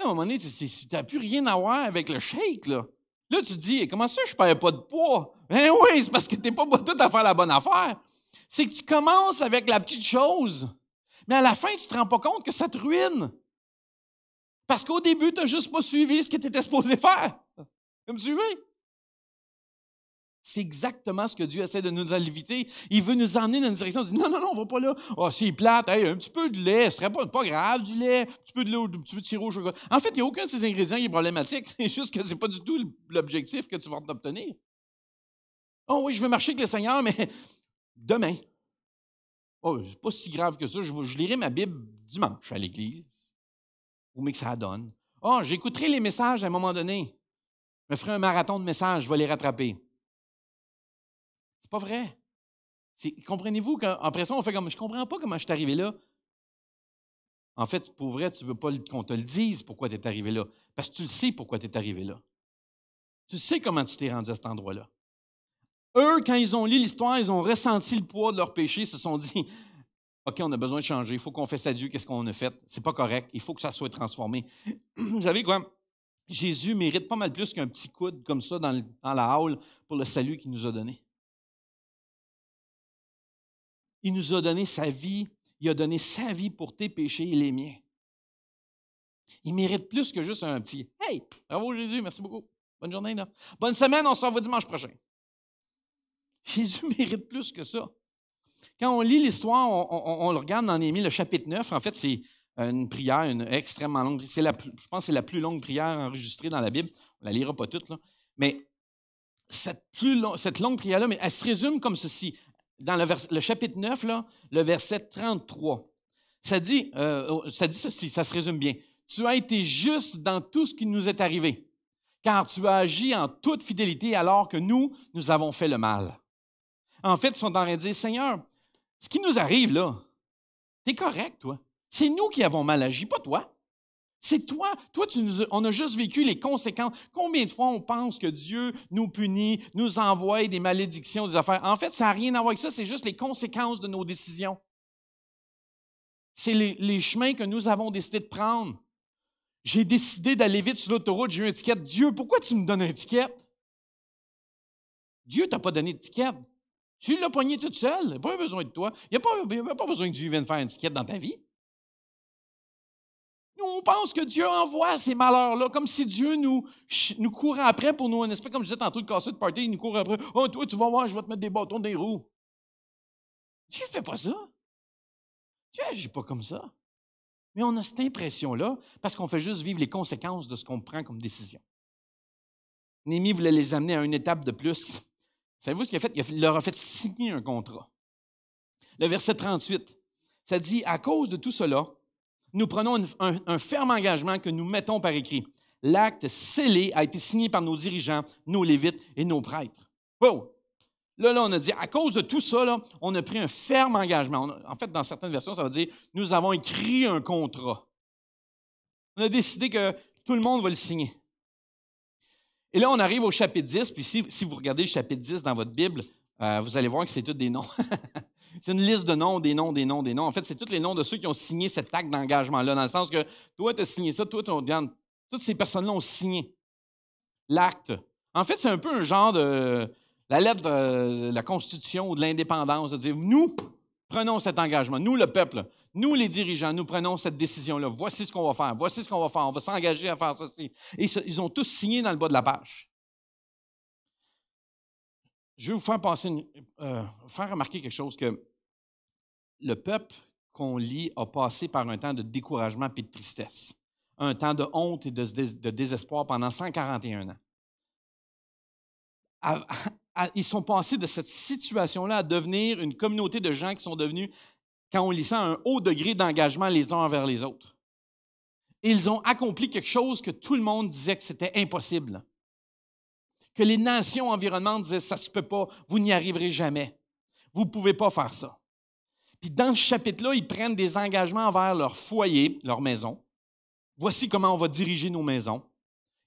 à un moment donné, tu n'as plus rien à voir avec le shake, là. Là, tu te dis, comment ça, je ne perds pas de poids? Ben oui, c'est parce que tu n'es pas tout à faire la bonne affaire. C'est que tu commences avec la petite chose, mais à la fin, tu ne te rends pas compte que ça te ruine. Parce qu'au début, tu n'as juste pas suivi ce que tu étais supposé faire. Comme tu oui c'est exactement ce que Dieu essaie de nous éviter. Il veut nous emmener dans une direction. Il dit non, non, non, on va pas là. Oh, c'est plate. un petit peu de lait, ce serait pas, grave du lait. Un petit peu de lait, un petit peu de sirop chocolat. En fait, il n'y a aucun de ces ingrédients qui est problématique. C'est juste que ce n'est pas du tout l'objectif que tu vas obtenir. Oh ah oui, je veux marcher avec le Seigneur, mais demain. Oh, c'est pas si grave que ça. Je, lirai ma Bible dimanche à l'église. Ou mais que ça donne. Oh, j'écouterai les messages à un moment donné. Je me ferai un marathon de messages, je vais les rattraper. C'est pas vrai. Comprenez-vous qu'après ça, on fait comme je comprends pas comment je suis arrivé là. En fait, pour vrai, tu veux pas qu'on te le dise pourquoi tu es arrivé là. Parce que tu le sais pourquoi tu es arrivé là. Tu sais comment tu t'es rendu à cet endroit-là. Eux, quand ils ont lu l'histoire, ils ont ressenti le poids de leur péché, se sont dit OK, on a besoin de changer, il faut fasse à Dieu qu'est-ce qu'on a fait, c'est pas correct, il faut que ça soit transformé. Vous savez quoi? Jésus mérite pas mal plus qu'un petit coude comme ça dans, la halle pour le salut qu'il nous a donné. Il nous a donné sa vie. Il a donné sa vie pour tes péchés et les miens. Il mérite plus que juste un petit Hey, bravo Jésus, merci beaucoup. Bonne journée, là. Bonne semaine, on se revoit dimanche prochain. Jésus mérite plus que ça. Quand on lit l'histoire, on, le regarde dans Émile, le chapitre 9. En fait, c'est une prière une extrêmement longue. C'est la, je pense que c'est la plus longue prière enregistrée dans la Bible. On ne la lira pas toute, là. Mais cette, cette longue prière-là, mais elle se résume comme ceci dans le, chapitre 9, le verset 33. Ça dit, euh, oh, ça dit ceci, ça se résume bien. Tu as été juste dans tout ce qui nous est arrivé, car tu as agi en toute fidélité alors que nous, nous avons fait le mal. En fait, ils sont en train de dire, Seigneur, ce qui nous arrive là, es correct, toi. C'est nous qui avons mal agi, pas toi. C'est toi. Toi, tu on a juste vécu les conséquences. Combien de fois on pense que Dieu nous punit, nous envoie des malédictions, des affaires? En fait, ça n'a rien à voir avec ça. C'est juste les conséquences de nos décisions. C'est les, chemins que nous avons décidé de prendre. J'ai décidé d'aller vite sur l'autoroute, j'ai une étiquette. Dieu, pourquoi tu me donnes une étiquette? Dieu t'a pas donné d'étiquette. Tu l'as pogné toute seule. Il n'a pas besoin de toi. Il n'y a, pas besoin que Dieu vienne faire une étiquette dans ta vie pense que Dieu envoie ces malheurs-là, comme si Dieu nous, nous courait après pour nous, un pas? comme je disais tantôt, de casser de party, il nous court après. Oh, toi, tu vas voir, je vais te mettre des bâtons des roues. Dieu ne fait pas ça. Dieu n'agit pas comme ça. Mais on a cette impression-là parce qu'on fait juste vivre les conséquences de ce qu'on prend comme décision. Némi voulait les amener à une étape de plus. Savez-vous ce qu'il a fait? Il leur a fait signer un contrat. Le verset 38, ça dit, à cause de tout cela, nous prenons un, ferme engagement que nous mettons par écrit. L'acte scellé a été signé par nos dirigeants, nos lévites et nos prêtres. Wow! Là, là, on a dit, à cause de tout ça, on a pris un ferme engagement. en fait, dans certaines versions, ça veut dire, nous avons écrit un contrat. On a décidé que tout le monde va le signer. Et là, on arrive au chapitre 10, puis si, vous regardez le chapitre 10 dans votre Bible, euh, vous allez voir que c'est tous des noms. C'est une liste de noms, des noms, des noms, des noms. En fait, c'est tous les noms de ceux qui ont signé cet acte d'engagement-là, dans le sens que toi, tu as signé ça, toi, tu regardes. Toutes ces personnes-là ont signé l'acte. En fait, c'est un peu un genre de la lettre de la Constitution ou de l'indépendance, de dire nous prenons cet engagement, nous le peuple, nous les dirigeants, nous prenons cette décision-là. Voici ce qu'on va faire, voici ce qu'on va faire, on va s'engager à faire ceci. Et ils ont tous signé dans le bas de la page. Je vais euh, vous faire, remarquer quelque chose que le peuple qu'on lit a passé par un temps de découragement et de tristesse, un temps de honte et de, désespoir pendant 141 ans. ils sont passés de cette situation-là à devenir une communauté de gens qui sont devenus, quand on lit ça, un haut degré d'engagement les uns envers les autres. Ils ont accompli quelque chose que tout le monde disait que c'était impossible que les nations environnantes disaient, ça se peut pas, vous n'y arriverez jamais. Vous ne pouvez pas faire ça. Puis dans ce chapitre-là, ils prennent des engagements envers leur foyer, leur maison. Voici comment on va diriger nos maisons.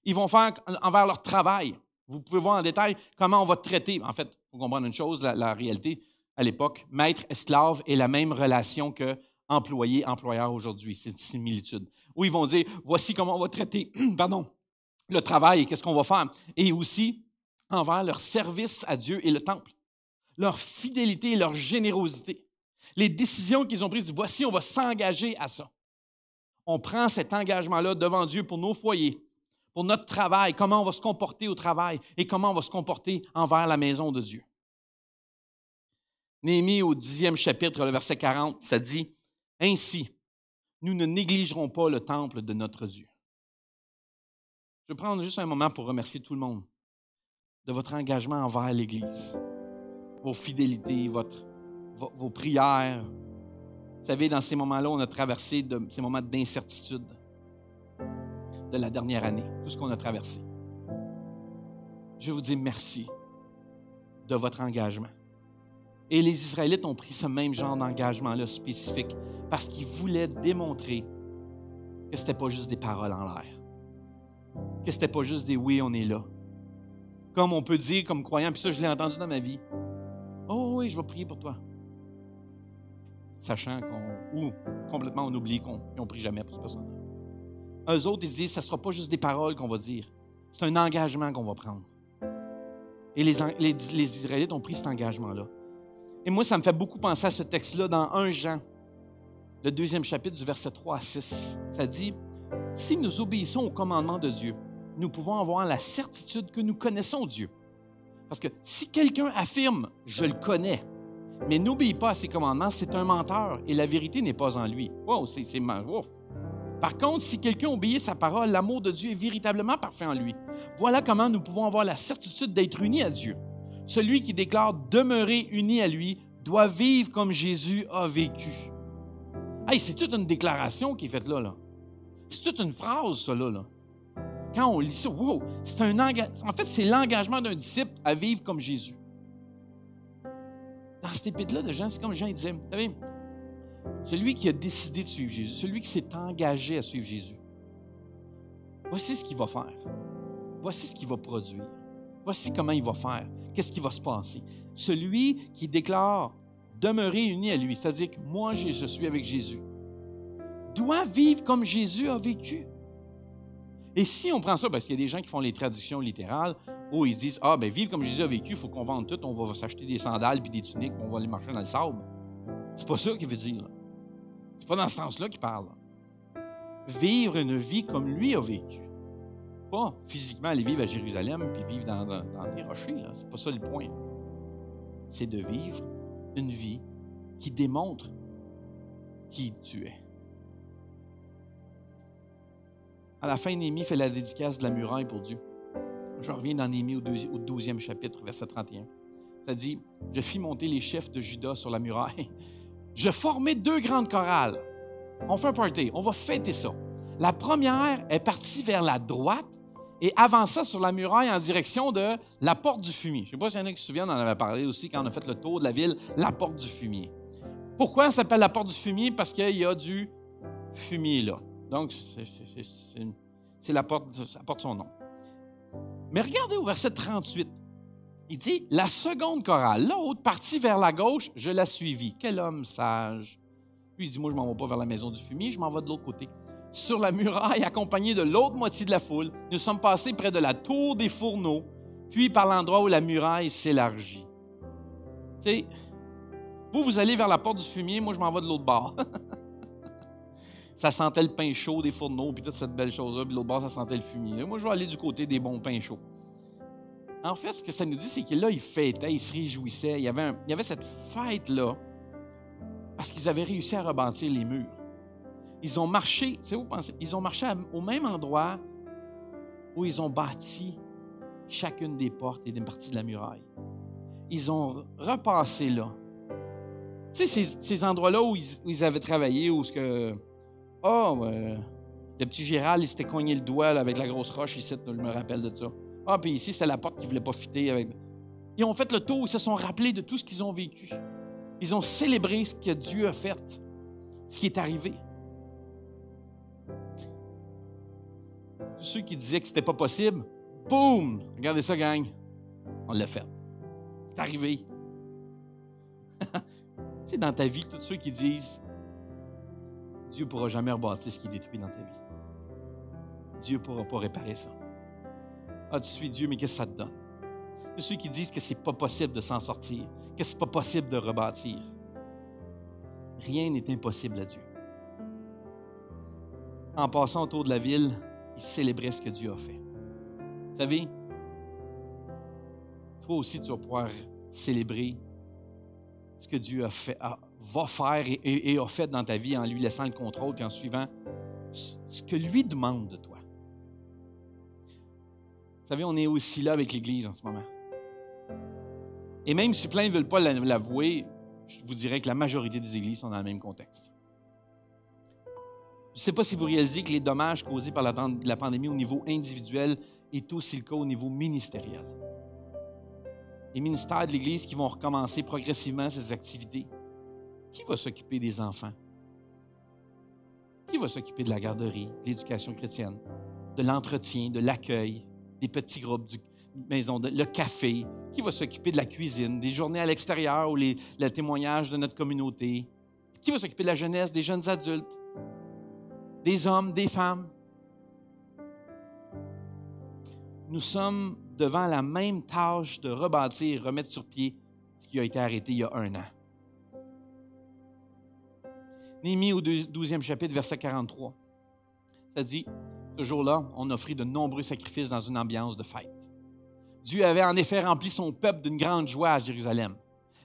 Ils vont faire envers leur travail. Vous pouvez voir en détail comment on va traiter. En fait, il faut comprendre une chose, la, réalité à l'époque, maître-esclave est la même relation que employé-employeur aujourd'hui. C'est une similitude. Où ils vont dire, voici comment on va traiter, pardon, le travail et qu'est-ce qu'on va faire, et aussi envers leur service à Dieu et le temple, leur fidélité et leur générosité. Les décisions qu'ils ont prises, voici, on va s'engager à ça. On prend cet engagement-là devant Dieu pour nos foyers, pour notre travail, comment on va se comporter au travail et comment on va se comporter envers la maison de Dieu. Néhémie au dixième chapitre, le verset 40, ça dit, Ainsi, nous ne négligerons pas le temple de notre Dieu. Je prendre juste un moment pour remercier tout le monde de votre engagement envers l'Église, vos fidélités, votre, vos, prières. Vous savez, dans ces moments-là, on a traversé ces moments d'incertitude de la dernière année, tout ce qu'on a traversé. Je vous dis merci de votre engagement. Et les Israélites ont pris ce même genre d'engagement-là spécifique parce qu'ils voulaient démontrer que ce n'était pas juste des paroles en l'air que ce n'était pas juste des oui, on est là. Comme on peut dire comme croyant, puis ça, je l'ai entendu dans ma vie. Oh oui, je vais prier pour toi. Sachant qu'on, ou complètement, on oublie qu'on ne prie jamais pour cette personne -là. Eux autres, ils disent, ça ne sera pas juste des paroles qu'on va dire. C'est un engagement qu'on va prendre. Et les, les Israélites ont pris cet engagement-là. Et moi, ça me fait beaucoup penser à ce texte-là dans 1 Jean, le deuxième chapitre du verset 3 à 6. Ça dit, si nous obéissons au commandement de Dieu, nous pouvons avoir la certitude que nous connaissons Dieu. Parce que si quelqu'un affirme ⁇ je le connais ⁇ mais n'obéit pas à ses commandements, c'est un menteur et la vérité n'est pas en lui. Wow, c'est Wow. Par contre, si quelqu'un obéit sa parole, l'amour de Dieu est véritablement parfait en lui. Voilà comment nous pouvons avoir la certitude d'être unis à Dieu. Celui qui déclare demeurer uni à lui doit vivre comme Jésus a vécu. Hey, c'est toute une déclaration qui est faite là. là. C'est toute une phrase, ça, là quand on lit ça, wow, c'est un En fait, c'est l'engagement d'un disciple à vivre comme Jésus. Dans cette épître-là de Jean, c'est comme Jean, il disait, vous savez, celui qui a décidé de suivre Jésus, celui qui s'est engagé à suivre Jésus, voici ce qu'il va faire. Voici ce qu'il va produire. Voici comment il va faire. Qu'est-ce qui va se passer. Celui qui déclare demeurer uni à lui, c'est-à-dire que moi, je suis avec Jésus, doit vivre comme Jésus a vécu. Et si on prend ça, parce ben, qu'il y a des gens qui font les traductions littérales, où oh, ils disent Ah, ben vivre comme Jésus a vécu, il faut qu'on vende tout, on va s'acheter des sandales puis des tuniques, on va aller marcher dans le sable. C'est pas ça qu'il veut dire. C'est pas dans ce sens-là qu'il parle. Vivre une vie comme lui a vécu. Pas physiquement aller vivre à Jérusalem puis vivre dans, des rochers. Là. C'est pas ça le point. C'est de vivre une vie qui démontre qui tu es. À la fin, Némi fait la dédicace de la muraille pour Dieu. Je reviens dans Némi au, 12e chapitre, verset 31. Ça dit Je fis monter les chefs de Judas sur la muraille. Je formai deux grandes chorales. On fait un party, on va fêter ça. La première est partie vers la droite et avança sur la muraille en direction de la porte du fumier. Je ne sais pas s'il y en a qui se souviennent, on en avait parlé aussi quand on a fait le tour de la ville, la porte du fumier. Pourquoi ça s'appelle la porte du fumier? Parce qu'il y a du fumier là. Donc, c'est la porte, ça porte son nom. Mais regardez au verset 38. Il dit La seconde chorale, l'autre, partie vers la gauche, je la suivis. Quel homme sage. Puis il dit Moi, je m'en vais pas vers la maison du fumier, je m'en vais de l'autre côté. Sur la muraille, accompagné de l'autre moitié de la foule, nous sommes passés près de la tour des fourneaux, puis par l'endroit où la muraille s'élargit. vous, vous allez vers la porte du fumier, moi, je m'en vais de l'autre bord. ça sentait le pain chaud des fourneaux, puis toute cette belle chose-là, puis l'autre bord, ça sentait le fumier. Moi, je vais aller du côté des bons pains chauds. En fait, ce que ça nous dit, c'est que là, ils fêtaient, ils se réjouissaient. Il y avait, il y avait cette fête-là parce qu'ils avaient réussi à rebâtir les murs. Ils ont marché, c'est vous pensez, ils ont marché au même endroit où ils ont bâti chacune des portes et des parties de la muraille. Ils ont repassé là. Tu sais, ces, endroits-là où ils, avaient travaillé, où ce que ah, oh, le petit Gérald, il s'était cogné le doigt avec la grosse roche ici, je me rappelle de ça. Ah, puis ici, c'est la porte qui voulait pas fitter avec. Ils ont fait le tour, ils se sont rappelés de tout ce qu'ils ont vécu. Ils ont célébré ce que Dieu a fait, ce qui est arrivé. Tous ceux qui disaient que c'était pas possible, boum! Regardez ça, gang. On l'a fait. C'est arrivé. c'est dans ta vie, tous ceux qui disent Dieu ne pourra jamais rebâtir ce qui est détruit dans ta vie. Dieu ne pourra pas réparer ça. Ah, tu suis Dieu, mais qu'est-ce que ça te donne? ceux qui disent que c'est pas possible de s'en sortir, que n'est pas possible de rebâtir. Rien n'est impossible à Dieu. En passant autour de la ville, ils célébraient ce que Dieu a fait. Vous savez, toi aussi, tu vas pouvoir célébrer ce que Dieu a fait, va faire et, a fait dans ta vie en lui laissant le contrôle puis en suivant ce que lui demande de toi. Vous savez, on est aussi là avec l'Église en ce moment. Et même si plein ne veulent pas l'avouer, je vous dirais que la majorité des Églises sont dans le même contexte. Je ne sais pas si vous réalisez que les dommages causés par la, la pandémie au niveau individuel est aussi le cas au niveau ministériel. Les ministères de l'Église qui vont recommencer progressivement ces activités, qui va s'occuper des enfants? Qui va s'occuper de la garderie, de l'éducation chrétienne, de l'entretien, de l'accueil, des petits groupes, du maison, le café? Qui va s'occuper de la cuisine, des journées à l'extérieur ou les, le témoignage de notre communauté? Qui va s'occuper de la jeunesse, des jeunes adultes, des hommes, des femmes? Nous sommes devant la même tâche de rebâtir, remettre sur pied ce qui a été arrêté il y a un an. Némi au 12e chapitre, verset 43. Ça dit, ce jour-là, on offrit de nombreux sacrifices dans une ambiance de fête. Dieu avait en effet rempli son peuple d'une grande joie à Jérusalem.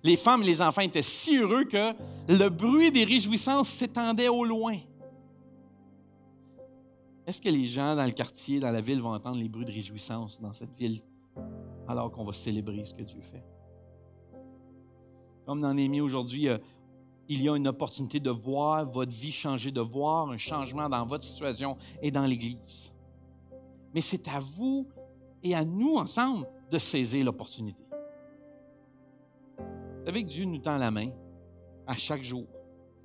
Les femmes et les enfants étaient si heureux que le bruit des réjouissances s'étendait au loin. Est-ce que les gens dans le quartier, dans la ville, vont entendre les bruits de réjouissance dans cette ville alors qu'on va célébrer ce que Dieu fait? Comme dans Némi aujourd'hui, il y a une opportunité de voir votre vie changer, de voir un changement dans votre situation et dans l'Église. Mais c'est à vous et à nous ensemble de saisir l'opportunité. Vous savez que Dieu nous tend la main à chaque jour,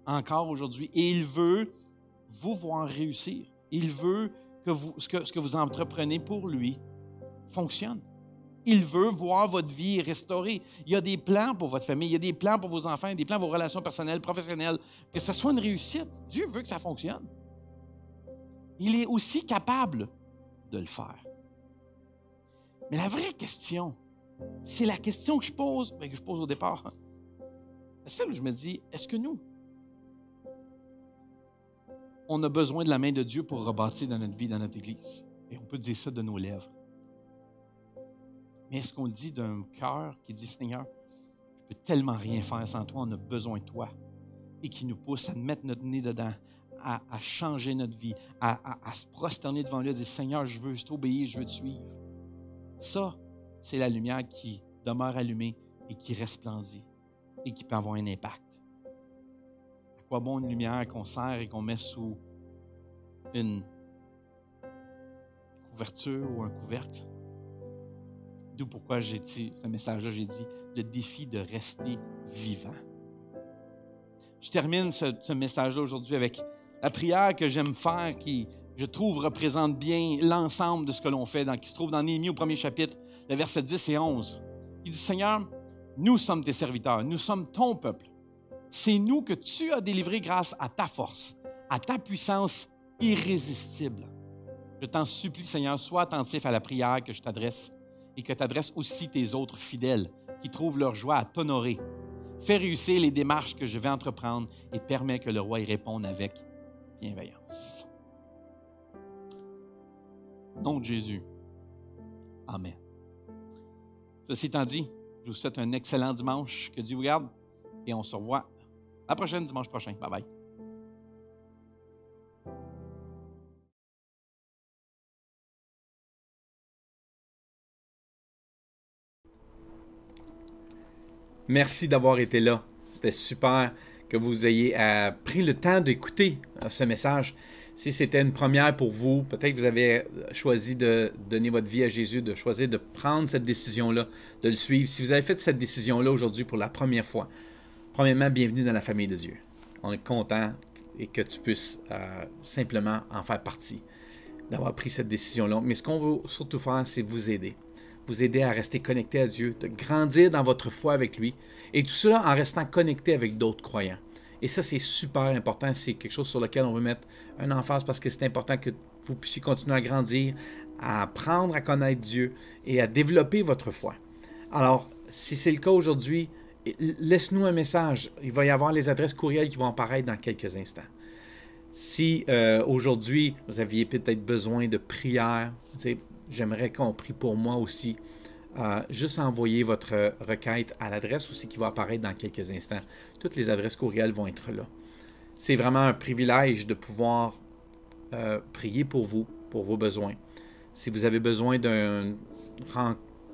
encore aujourd'hui, et il veut vous voir réussir. Il veut que, vous, que ce que vous entreprenez pour lui fonctionne. Il veut voir votre vie restaurée. Il y a des plans pour votre famille, il y a des plans pour vos enfants, des plans pour vos relations personnelles, professionnelles. Que ce soit une réussite. Dieu veut que ça fonctionne. Il est aussi capable de le faire. Mais la vraie question, c'est la question que je pose, mais ben, que je pose au départ. C'est celle où je me dis, est-ce que nous, on a besoin de la main de Dieu pour rebâtir dans notre vie, dans notre Église? Et on peut dire ça de nos lèvres. Mais est-ce qu'on le dit d'un cœur qui dit, Seigneur, je peux tellement rien faire sans toi, on a besoin de toi, et qui nous pousse à mettre notre nez dedans, à, changer notre vie, à, se prosterner devant lui, à dire, Seigneur, je veux t'obéir, je veux te suivre. Ça, c'est la lumière qui demeure allumée et qui resplendit et qui peut avoir un impact. À quoi bon une lumière qu'on serre et qu'on met sous une couverture ou un couvercle? D'où pourquoi j'ai dit ce message-là, j'ai dit le défi de rester vivant. Je termine ce, message-là aujourd'hui avec la prière que j'aime faire qui, je trouve, représente bien l'ensemble de ce que l'on fait, dans, qui se trouve dans Néhémie au premier chapitre, le verset 10 et 11. Il dit, Seigneur, nous sommes tes serviteurs, nous sommes ton peuple. C'est nous que tu as délivrés grâce à ta force, à ta puissance irrésistible. Je t'en supplie, Seigneur, sois attentif à la prière que je t'adresse et que tu adresses aussi tes autres fidèles qui trouvent leur joie à t'honorer. Fais réussir les démarches que je vais entreprendre et permets que le roi y réponde avec bienveillance. Nom de Jésus. Amen. Ceci étant dit, je vous souhaite un excellent dimanche. Que Dieu vous garde et on se revoit la prochaine dimanche prochain. Bye bye. Merci d'avoir été là. C'était super que vous ayez euh, pris le temps d'écouter euh, ce message. Si c'était une première pour vous, peut-être que vous avez euh, choisi de donner votre vie à Jésus, de choisir de prendre cette décision-là, de le suivre. Si vous avez fait cette décision-là aujourd'hui pour la première fois, premièrement, bienvenue dans la famille de Dieu. On est content et que tu puisses simplement en faire partie, d'avoir pris cette décision-là. Mais ce qu'on veut surtout faire, c'est vous aider vous aider à rester connecté à Dieu, de grandir dans votre foi avec lui, et tout cela en restant connecté avec d'autres croyants. Et ça, c'est super important, c'est quelque chose sur lequel on veut mettre un emphase parce que c'est important que vous puissiez continuer à grandir, à apprendre à connaître Dieu et à développer votre foi. Alors, si c'est le cas aujourd'hui, laisse-nous un message. Il va y avoir les adresses courriel qui vont apparaître dans quelques instants. Si euh, aujourd'hui vous aviez peut-être besoin de prière, j'aimerais qu'on prie pour moi aussi. Euh, juste envoyer votre requête à l'adresse aussi qui va apparaître dans quelques instants. Toutes les adresses courriels vont être là. C'est vraiment un privilège de pouvoir euh, prier pour vous, pour vos besoins. Si vous avez besoin d'une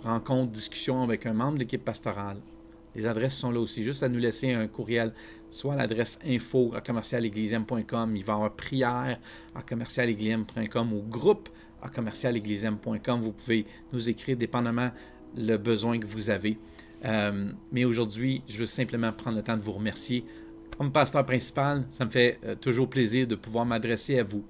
rencontre, discussion avec un membre de l'équipe pastorale, les adresses sont là aussi. Juste à nous laisser un courriel, soit l'adresse info à il va y avoir prière à ou groupe à Vous pouvez nous écrire dépendamment le besoin que vous avez. Euh, mais aujourd'hui, je veux simplement prendre le temps de vous remercier. Comme pasteur principal, ça me fait euh, toujours plaisir de pouvoir m'adresser à vous,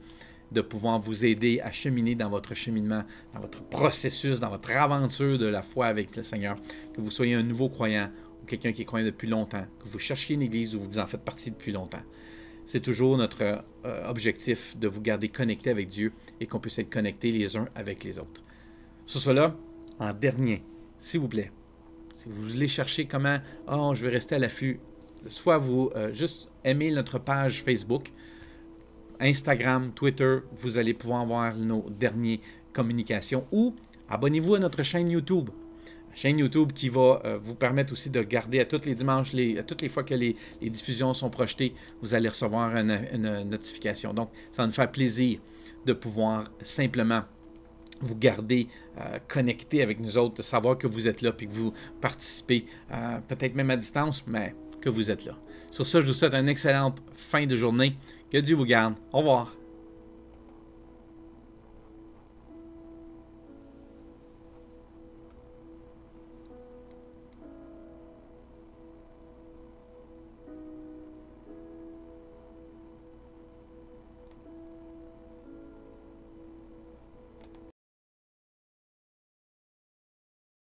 de pouvoir vous aider à cheminer dans votre cheminement, dans votre processus, dans votre aventure de la foi avec le Seigneur. Que vous soyez un nouveau croyant quelqu'un qui est depuis longtemps, que vous cherchiez une église ou vous en faites partie depuis longtemps. C'est toujours notre euh, objectif de vous garder connecté avec Dieu et qu'on puisse être connectés les uns avec les autres. Sur cela, en dernier, s'il vous plaît, si vous voulez chercher comment, oh, je vais rester à l'affût, soit vous euh, juste aimez notre page Facebook, Instagram, Twitter, vous allez pouvoir voir nos dernières communications ou abonnez-vous à notre chaîne YouTube chaîne YouTube qui va euh, vous permettre aussi de garder à toutes les dimanches, les, à toutes les fois que les, diffusions sont projetées, vous allez recevoir une, notification. Donc, ça va nous faire plaisir de pouvoir simplement vous garder euh, connecté avec nous autres, de savoir que vous êtes là, et que vous participez, euh, peut-être même à distance, mais que vous êtes là. Sur ça je vous souhaite une excellente fin de journée. Que Dieu vous garde. Au revoir.